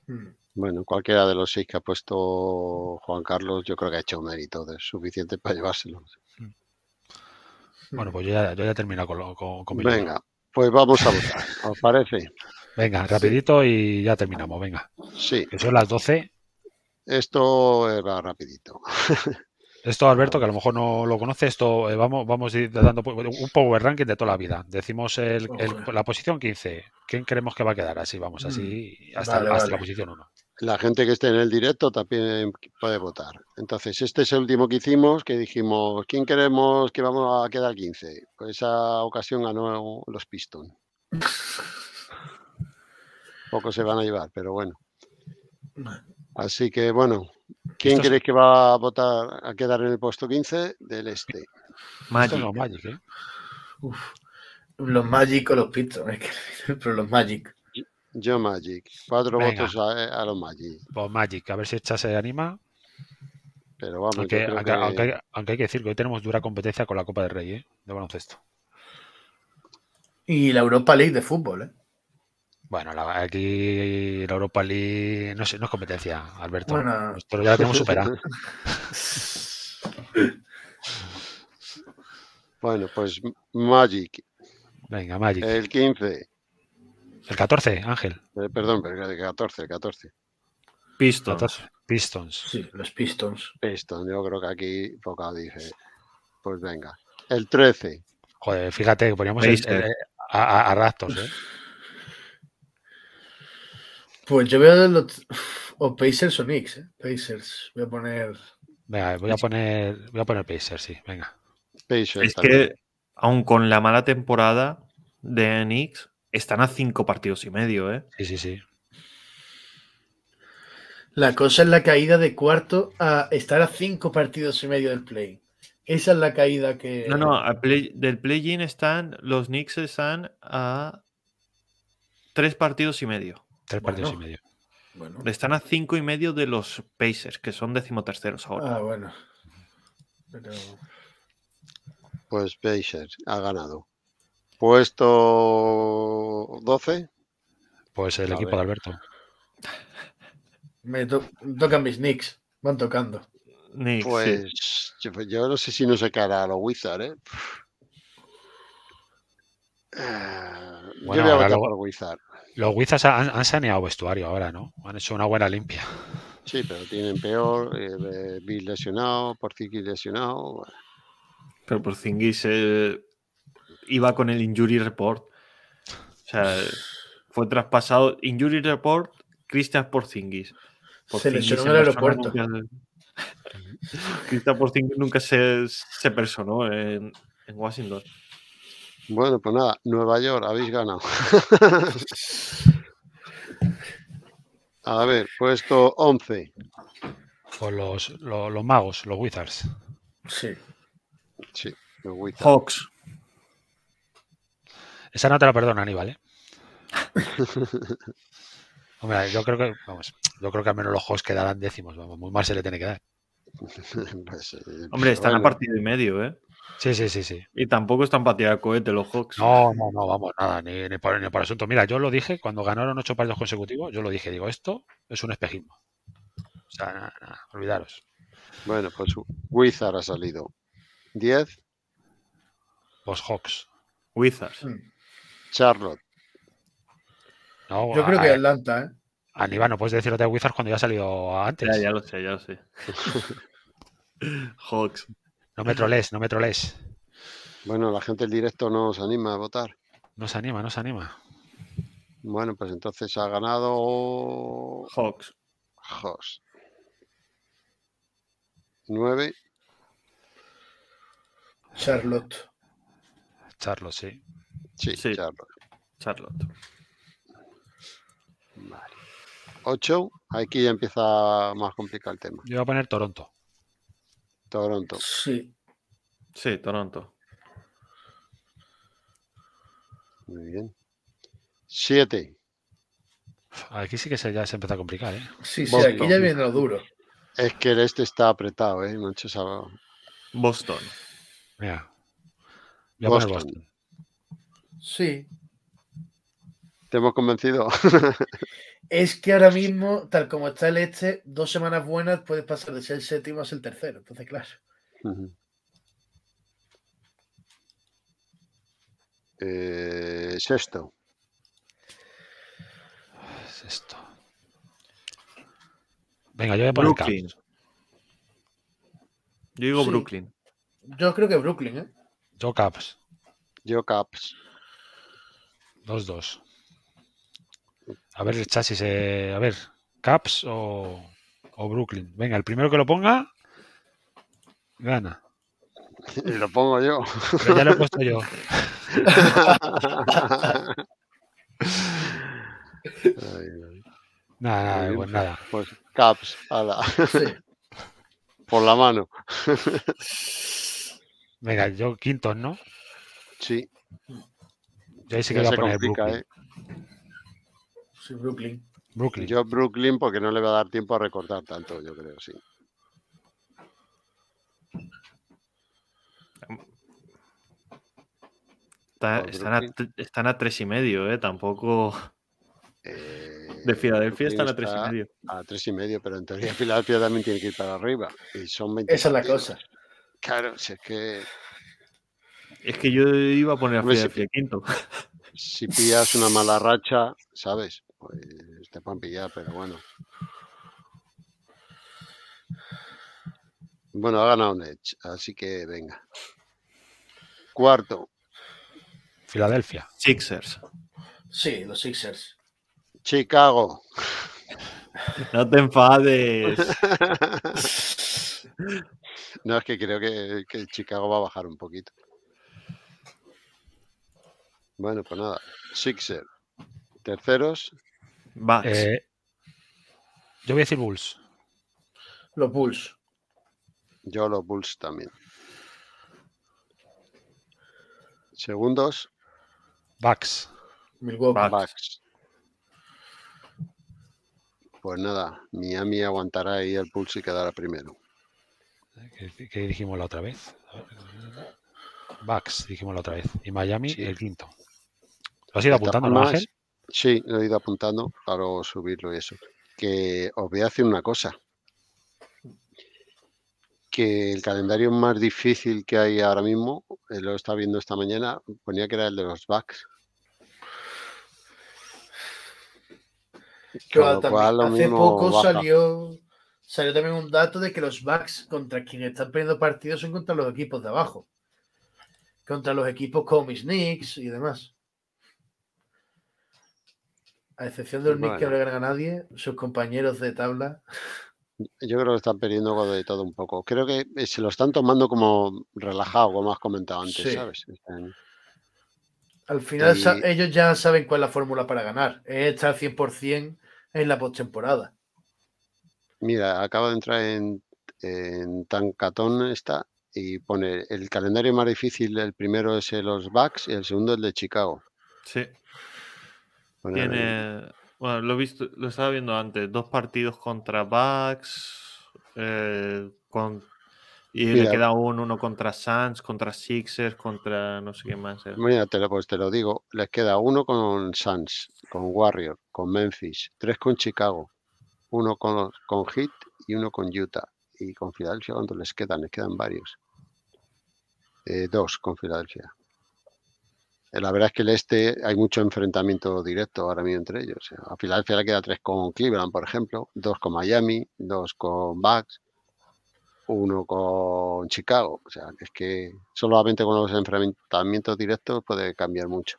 Hmm. Bueno, cualquiera de los seis que ha puesto mm. Juan Carlos, yo creo que ha hecho un mérito de, suficiente para llevárselo. Mm. Bueno, mm. pues yo ya, he ya termino con, con, mi Venga, pues vamos a votar, ¿os parece? Venga, rapidito y ya terminamos, venga. Sí. Que son las 12. Esto va rapidito. (laughs) Esto, Alberto, que a lo mejor no lo conoce, esto eh, vamos, vamos a ir dando un power ranking de toda la vida. Decimos la posición 15. ¿Quién creemos que va a quedar? Así, vamos, así mm. hasta, la posición 1. La gente que esté en el directo también puede votar. Entonces, este es el último que hicimos, que dijimos, ¿quién queremos que vamos a quedar 15? Con pues esa ocasión ganó los Pistons. (laughs) Poco se van a llevar, pero bueno. Así que bueno, ¿quién crees que va a votar a quedar en el puesto 15 del este? Magic. Los Magic, ¿eh? los Magic o los Pistons, (laughs) pero los Magic. Yo Magic. Cuatro votos eh, a, los Magic. Pues Magic, a ver si esta se anima. Pero vamos, aunque, hay, que decir que hoy tenemos dura competencia con la Copa de Rey, ¿eh? de baloncesto. Y la Europa League de fútbol, ¿eh? Bueno, aquí la Europa League no, es competencia, Alberto. Bueno. ya la tenemos superada. (laughs) bueno, pues Magic. Venga, Magic. El 15. El 14, Ángel. Eh, perdón, pero el 14, el 14. Pistons. Pistons. Sí, los Pistons. Pistons, yo creo que aquí poca dije, pues venga. El 13. Joder, fíjate que poníamos a, a, a Raptors, ¿eh? Pues yo veo los. O Pacers o Knicks, ¿eh? Pacers. Voy a poner. voy a poner, Pacers, sí, venga. Pacers, es que, aun con la mala temporada de Knicks, están a cinco partidos y medio, ¿eh? Sí, sí, sí. La cosa es la caída de cuarto a estar a cinco partidos y medio del play. Esa es la caída que. No, no, del play-in están. Los Knicks están a tres partidos y medio. Tres y medio. Están a cinco y medio de los Pacers, que son decimoterceros ahora. Ah, bueno. Pues Pacers ha ganado. Puesto 12. Pues el equipo de Alberto. Me tocan mis Knicks. Van tocando. pues yo no sé si no se cara a los Wizards, ¿eh? Bueno, yo voy a Wizard. Los Wizards han, saneado vestuario ahora, ¿no? Han hecho una buena limpia. Sí, pero tienen peor. Eh, Bill lesionado, Porzingis lesionado. Pero Porzingis eh, iba con el injury report. O sea, fue traspasado. Injury report, Christian Porzingis. Porzingis se lesionó en el aeropuerto. (laughs) Christian Porzingis nunca se, personó en, en Washington. Bueno, pues nada, Nueva York, habéis ganado. (laughs) A ver, puesto 11. Pues los, magos, los wizards. Sí. Sí, los wizards. Hawks. Esa no te la perdona, Aníbal, ¿eh? (laughs) Hombre, yo creo que, vamos, yo creo que al menos los Hawks quedarán décimos, vamos, muy mal se le tiene que dar. (laughs) Pues, eh, Hombre, están a partido y medio, ¿eh? Sí, sí, sí, sí. Y tampoco están pateando el cohete los Hawks. No, no, no, vamos, nada, ni, por, asunto. Mira, yo lo dije cuando ganaron ocho partidos consecutivos, yo lo dije, digo, esto es un espejismo. O sea, nada, nada, olvidaros. Bueno, pues Wizard ha salido. 10. Pues Hawks. Wizard. Hmm. Charlotte. No, yo creo que Atlanta, ¿eh? Aníbal, no puedes decir de Wizard cuando ya ha salido antes. Ya, ya lo sé, ya lo sé. (laughs) Hawks. No me troles, no me troles. Bueno, la gente del directo nos anima a votar. No se anima, no se anima. Bueno, pues entonces ha ganado. Hawks. Hawks. Nueve. Charlotte. Charlotte, sí. Sí, Charlotte. Charlotte. Vale. Ocho. Aquí ya empieza más complicado el tema. Yo voy a poner Toronto. Toronto. Sí. Sí, Toronto. Muy bien. Siete. Aquí sí que se, ya se empieza a complicar, ¿eh? Sí, sí, aquí ya viene lo duro. Es que el este está apretado, ¿eh? Mucho sábado. Boston. Mira. Boston. Boston. Sí. ¿Te hemos convencido? (laughs) Es que ahora mismo, tal como está el este, dos semanas buenas puedes pasar de ser el séptimo a ser el tercero. Entonces, claro. Eh, sexto. Ah, sexto. Venga, yo voy a poner Brooklyn. Yo digo Brooklyn. Yo creo que Brooklyn, ¿eh? Yo Caps. Yo Caps. Dos, dos. A ver el chasis, eh, a ver, Caps o, o Brooklyn. Venga, el primero que lo ponga, gana. Y (laughs) lo pongo yo. Pero ya lo he puesto yo. (laughs) nada, nada, pues nada. Pues caps, ala. (laughs) Por la mano. Venga, yo quinto, ¿no? Sí. Yo ahí sí que ya voy a poner Brooklyn. Eh. Brooklyn. Yo Brooklyn porque no le va a dar tiempo a recortar tanto, yo creo, sí. están, a, tres y medio, ¿eh? Tampoco... Eh, de Filadelfia están a tres y medio. A tres y medio, pero en teoría Filadelfia también tiene que ir para arriba. Y son Esa es la cosa. Claro, es que... Es que yo iba a poner a Filadelfia quinto. Si pillas una mala racha, ¿sabes? pues te pillar, pero bueno. Bueno, ha ganado un edge así que venga. Cuarto. Filadelfia. Sixers. Sí, los Sixers. Chicago. (laughs) No te enfades. (laughs) No, es que creo que, que, Chicago va a bajar un poquito. Bueno, pues nada. Sixers Terceros. Eh, yo voy a decir Bulls. Los Bulls. Yo los Bulls también. Segundos. Bucks. Milwaukee. Pues nada, Miami aguantará ahí el pulso y quedará primero. ¿Qué, dijimos la otra vez? Bucks, dijimos la otra vez. Y Miami, el quinto. ¿Lo has ido apuntando, Ángel? Sí, lo he ido apuntando para subirlo y eso. Que os voy a decir una cosa. Que el calendario más difícil que hay ahora mismo, eh, lo está viendo esta mañana, ponía que era el de los backs. hace poco salió salió también un dato de que los backs contra quienes están perdiendo partidos son contra los equipos de abajo. Contra los equipos como Knicks y demás a excepción del bueno. Nick que no le gana a nadie, sus compañeros de tabla. Yo creo que están perdiendo algo de todo un poco. Creo que eh, se lo están tomando como relajado, como has comentado antes, ¿sabes? Al final ellos ya saben cuál es la fórmula para ganar. Es estar 100% en la postemporada. Mira, acaba de entrar en, en Tancatón esta y pone el calendario más difícil, el primero es los Bucks y el segundo el de Chicago. Sí. Tiene, bueno, lo, visto, lo estaba viendo antes, dos partidos contra Bucks, eh, con, y le queda uno contra Suns, contra Sixers, contra no sé qué más. Mira, te lo, pues te lo digo, les queda uno con Suns, con Warrior, con Memphis, tres con Chicago, uno con, con Heat y uno con Utah. Y con Filadelfia, ¿cuántos les quedan? Les quedan varios. Eh, dos con Filadelfia. Eh, la verdad es que el este hay mucho enfrentamiento directo ahora mismo entre ellos. A Filadelfia le queda tres con Cleveland, por ejemplo, dos con Miami, dos con Bucks, uno con Chicago. O sea, es que solamente con los enfrentamientos directos puede cambiar mucho.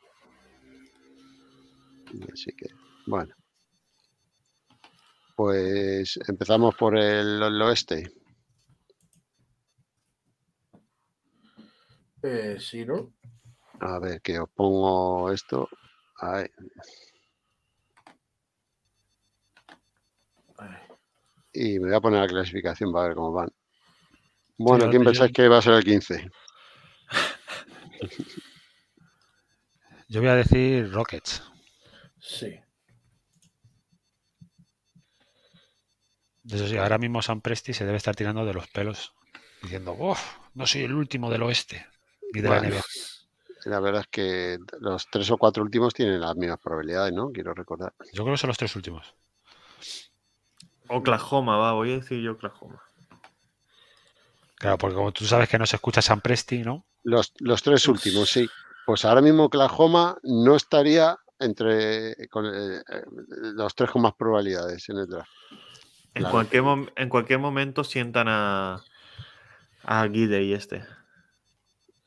Así que, bueno. Pues empezamos por el, oeste. Eh, sí, ¿no? A ver, que os pongo esto. Y me voy a poner la clasificación para ver cómo van. Bueno, ¿quién pensáis que va a ser el 15? (laughs) Yo voy a decir Rockets. Sí. ahora mismo San Presti se debe estar tirando de los pelos, diciendo, uff, no soy el último del oeste y de la la verdad es que los tres o cuatro últimos tienen las mismas probabilidades, ¿no? Quiero recordar. Yo creo que son los tres últimos. Oklahoma, va, voy a decir yo Oklahoma. Claro, porque como tú sabes que no se escucha San Presti, ¿no? Los, tres últimos, sí. Pues ahora mismo Oklahoma no estaría entre eh, eh, los tres con más probabilidades en el draft. En, cualquier, en cualquier momento sientan a, a Gidey este.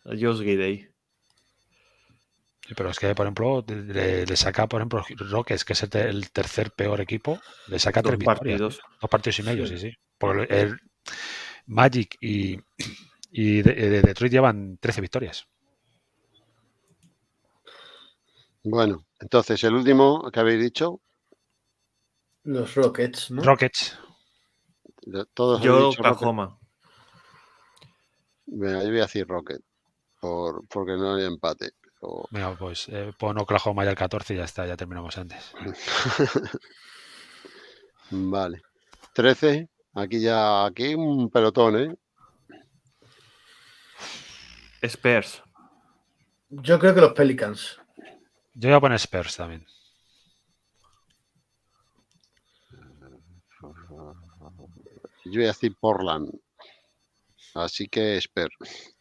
A Josh Gidey. Pero es que, por ejemplo, le, saca, por ejemplo, Rockets, que es el, tercer peor equipo, le saca dos tres ¿eh? partidos. dos partidos y medio, sí, sí. Porque el Magic y, eh, Detroit llevan 13 victorias. Bueno, entonces, el último que habéis dicho. Los Rockets, ¿no? Rockets. Todos Yo, dicho yo voy a decir Rocket, porque no hay empate. Venga, pues eh, pon Oklahoma ya el 14 y ya está, ya terminamos antes. (laughs) vale. 13, aquí ya, aquí un pelotón, ¿eh? Spurs. Yo creo que los Pelicans. Yo voy a poner Spurs también. Yo voy a decir Portland. Así que Spurs.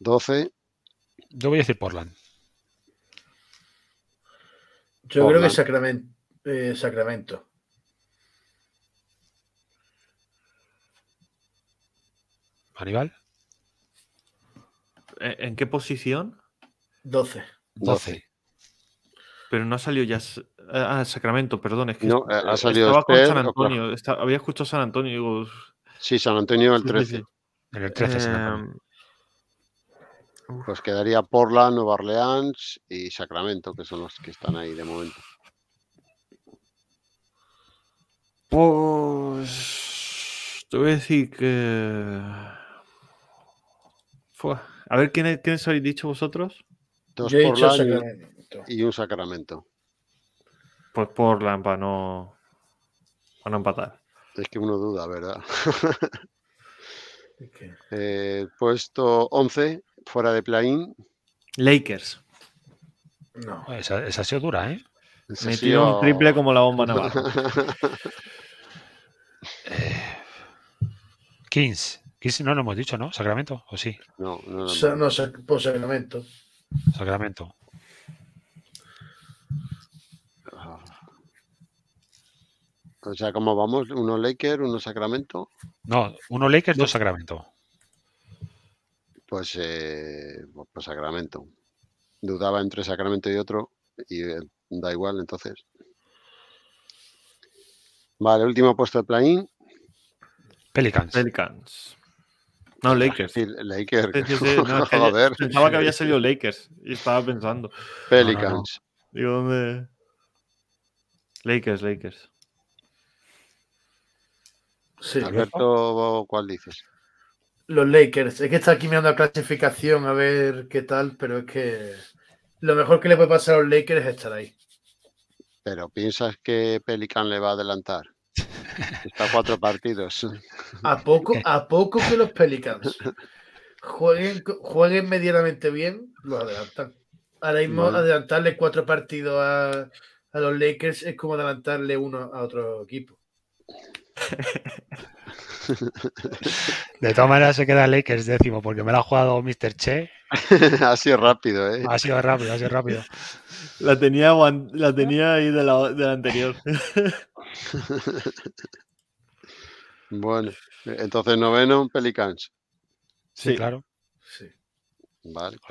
12. Yo voy a decir Portland. Yo creo que Sacramento. Eh, Sacramento. Aníbal. Eh, ¿En qué posición? 12. 12. Pero no ha salido ya. Ah, ah, Sacramento, perdón. que no, ha salido estaba San Antonio. había escuchado San Antonio. sí, San Antonio el 13. El 13 San em, pues quedaría Portland, Nueva Orleans y Sacramento, que son los que están ahí de momento. Pues te voy a decir que. A ver, ¿quiénes, ¿quiénes habéis dicho vosotros? Dos Portland y un Sacramento. Pues Portland para no, para no empatar. Es que uno duda, ¿verdad? (laughs) Eh, puesto 11, fuera de play Lakers. No. Esa, ha sido dura, ¿eh? Metió un triple como la bomba naval. (laughs) Eh, Kings. Kings no lo hemos dicho, ¿no? ¿Sacramento? ¿O sí? No, no, no. por Sacramento. Sacramento. Ah. O sea, ¿cómo vamos? ¿Uno Lakers, uno Sacramento? No, uno Lakers, dos Sacramento pues, eh, pues, pues Sacramento. Dudaba entre Sacramento y otro y eh, da igual entonces. Vale, último puesto de play Pelicans. Pelicans. No, Lakers. Sí, Lakers. (laughs) Pensaba que había salido Lakers y estaba pensando. Pelicans. Digo, ¿dónde? Lakers, Lakers. Alberto, ¿cuál dices? los Lakers. Es que está aquí mirando la clasificación a ver qué tal, pero es que lo mejor que le puede pasar a los Lakers es estar ahí. Pero piensas que Pelican le va a adelantar. Está cuatro partidos. ¿A poco, a poco que los Pelicans jueguen, jueguen medianamente bien, los adelantan. Ahora mismo adelantarle cuatro partidos a, a los Lakers es como adelantarle uno a otro equipo. (laughs) De todas maneras se queda Lakers décimo porque me lo ha jugado Mr. Che. (laughs) ha sido rápido, ¿eh? Ha sido rápido, ha sido rápido. La tenía, la tenía ahí de la, anterior. (laughs) bueno, entonces noveno Pelicans. Sí, claro.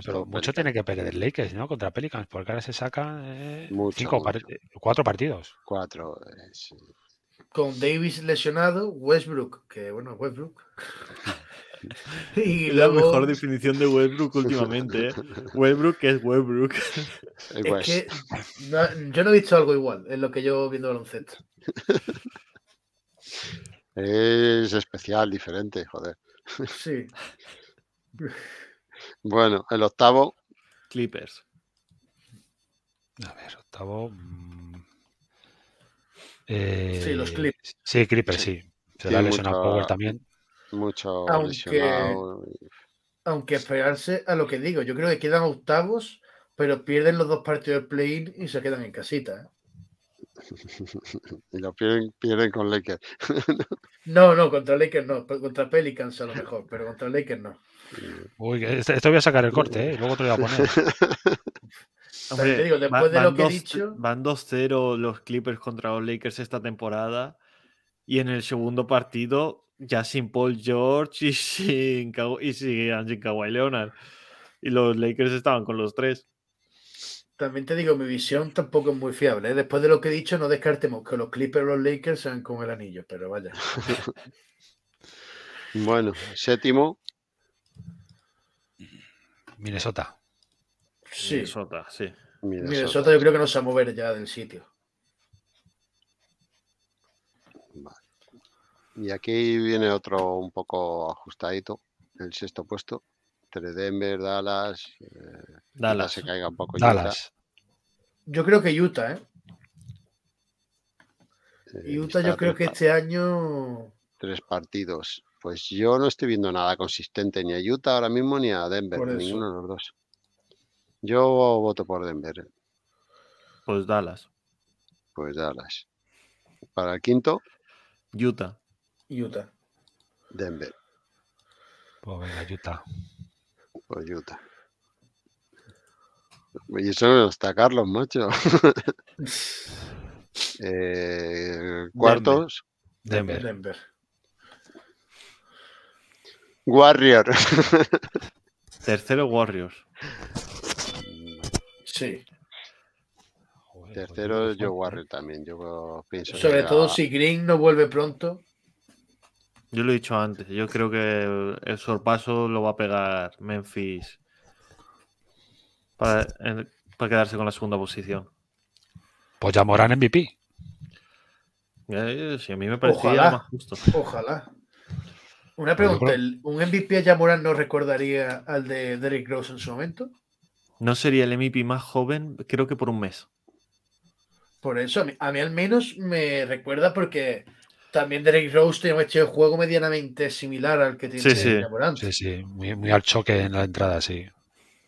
pero mucho tiene que perder Lakers, ¿no? Contra Pelicans, porque ahora se saca eh, cuatro partidos. Cuatro, eh, sí con Davis lesionado, Westbrook, que bueno, Westbrook. (laughs) Y La mejor definición de Westbrook últimamente. ¿eh? Westbrook es Westbrook. Es que yo no he visto algo igual en lo que yo viendo baloncesto. Es especial, diferente, joder. Sí. Bueno, el octavo. Clippers. A ver, octavo. Mm, sí, los eh, clips, Sí, Clippers, sí. Se da lesión Power también. Mucho aunque, Aunque esperarse a lo que digo, yo creo que quedan octavos, pero pierden los dos partidos de play-in y se quedan en casita. ¿eh? (laughs) y lo pierden, pierden con Lakers. (laughs) no, no, contra Lakers no, contra Pelicans a lo mejor, pero contra Lakers no. (laughs) Uy, esto este voy a sacar el corte, ¿eh? luego te lo voy a poner digo, después van, de lo que he dicho. Van 2-0 los Clippers contra los Lakers esta temporada. Y en el segundo partido, ya sin Paul George (laughs) y sin, y Kawhi Leonard. Y los Lakers estaban con los tres. También te digo, mi visión tampoco es muy fiable. ¿eh? Después de lo que he dicho, no descartemos que los Clippers o los Lakers sean con el anillo, pero vaya. (laughs) bueno, séptimo. Minnesota. Sí. yo creo que no se va a mover ya del sitio. Vale. Y aquí viene otro un poco ajustadito, el sexto puesto. Entre Denver, Dallas. Eh, Dallas. Se caiga un poco. Dallas. Yo creo que Utah, eh, eh Utah yo creo que este año... Tres partidos. Pues yo no estoy viendo nada consistente ni a Utah ahora mismo ni a Denver, ninguno de los dos. Yo voto por Denver. Eh. Pues Dallas. Pues Dallas. Para el quinto. Utah. Utah. Denver. Pues venga, Utah. Pues Utah. Y eso no está Carlos, macho. (laughs) Eh, cuartos. Denver. Denver. Denver. Warrior. (laughs) Tercero, Warriors. Sí. Tercero, yo ¿eh? Warren también. Yo pienso Sobre todo si Green no vuelve pronto. Yo lo he dicho antes. Yo creo que el, sorpaso lo va a pegar Memphis para, quedarse con la segunda posición. Pues ya moran MVP. Eh, si a mí me parecía Ojalá. más justo. Ojalá. Una pregunta, ¿un MVP a Yamoran no recordaría al de Derrick Rose en su momento? No sería el MIP más joven, creo que por un mes. Por eso, a mí, al menos me recuerda porque también Derek Rose tiene un juego medianamente similar al que tiene sí, sí. sí, sí, muy, al choque en la entrada, sí.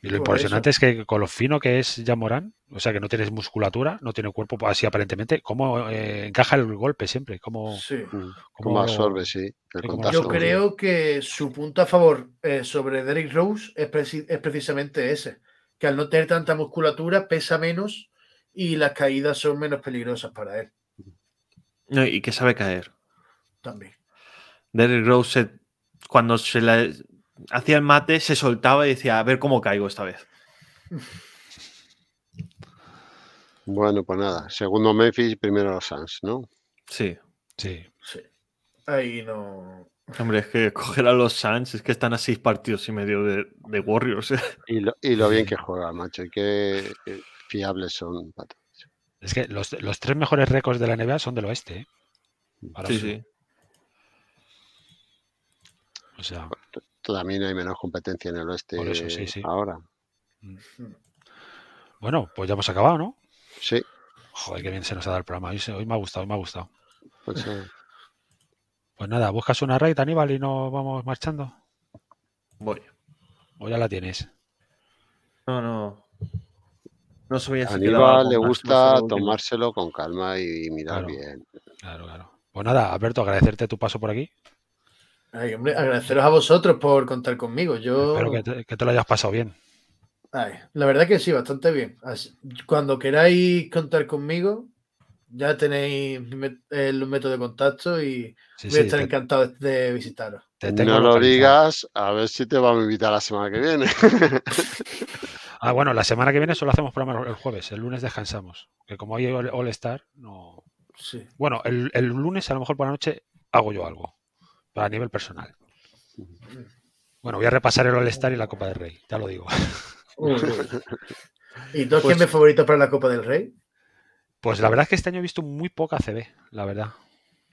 Y lo impresionante es que con lo fino que es Morán, o sea que no tienes musculatura, no tiene cuerpo así aparentemente, cómo eh, encaja el golpe siempre, cómo, mm, cómo, absorbe, sí. yo creo que su punto a favor eh, sobre Derek Rose es, precisamente ese, que al no tener tanta musculatura pesa menos y las caídas son menos peligrosas para él. y que sabe caer. También. Derek Rose, cuando se la hacía el mate, se soltaba y decía, a ver cómo caigo esta vez. (laughs) Bueno, pues nada. Segundo Memphis, primero los Suns, ¿no? Sí. sí. Ahí no. Hombre, es que (laughs) coger a los Suns es que están a seis partidos y medio de, Warriors. ¿eh? Y, lo, bien (laughs) que juega, macho, y qué fiables son. Es que los, tres mejores récords de la NBA son del oeste. ¿eh? sí, sí. O sea. También hay menos competencia en el oeste por sí, ahora. Mm. Bueno, pues ya hemos acabado, ¿no? Sí. Joder, qué bien se nos ha dado el programa. Hoy, me ha gustado, hoy me ha gustado. Pues, eh, pues nada, buscas una raid, Aníbal, y nos vamos marchando. Voy. O ya la tienes. No, no. No soy así. Aníbal le gusta tomárselo con calma y mirar bien. Claro, claro. Pues nada, Alberto, agradecerte tu paso por aquí. Ay, hombre, agradeceros a vosotros por contar conmigo. Yo... Espero que te, lo hayas pasado bien. Ay, la verdad que sí, bastante bien. cuando queráis contar conmigo, ya tenéis el método de contacto y voy a estar encantado de visitaros. no lo digas, a ver si te vamos a invitar la semana que viene. (laughs) ah, bueno, la semana que viene solo hacemos programa el jueves, el lunes descansamos. Que como hay All Star, no. Bueno, el, lunes a lo mejor por la noche hago yo algo, a nivel personal. Bueno, voy a repasar el All Star y la Copa del Rey, ya lo digo. (laughs) ¿Y dos pues, quién mi favorito para la Copa del Rey? Pues la verdad es que este año he visto muy poca CB, la verdad.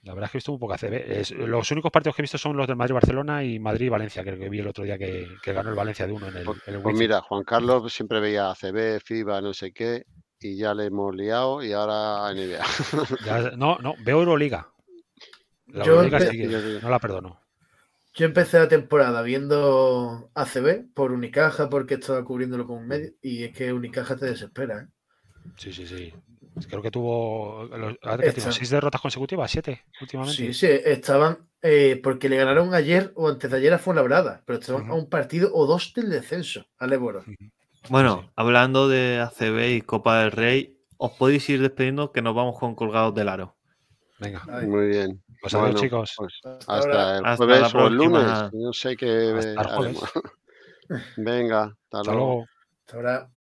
La verdad es que he visto muy poca CB. los únicos partidos que he visto son los del Madrid-Barcelona y Madrid-Valencia, creo que vi el otro día que, ganó el Valencia de uno en el. Pues, pues mira, Juan Carlos siempre veía ACB, FIBA, no sé qué, y ya le hemos liado y ahora ni (laughs) Ya, no, no, veo Euroliga. La Euroliga no la perdono. Yo empecé la temporada viendo ACB por Unicaja porque estaba cubriéndolo con un medio y es que Unicaja te desespera. ¿eh? Sí, sí, sí. Creo que tuvo, 6 seis derrotas consecutivas, siete últimamente. Sí, sí, estaban eh, porque le ganaron ayer o antes de ayer a Fuenlabrada, pero estaban a un partido o dos del descenso, al Bueno, hablando de ACB y Copa del Rey, os podéis ir despidiendo que nos vamos con colgados del aro. Venga. Muy bien. Pues bueno, chicos. hasta, el jueves o el lunes. (laughs) No sé qué Venga, hasta, luego. Hasta ahora.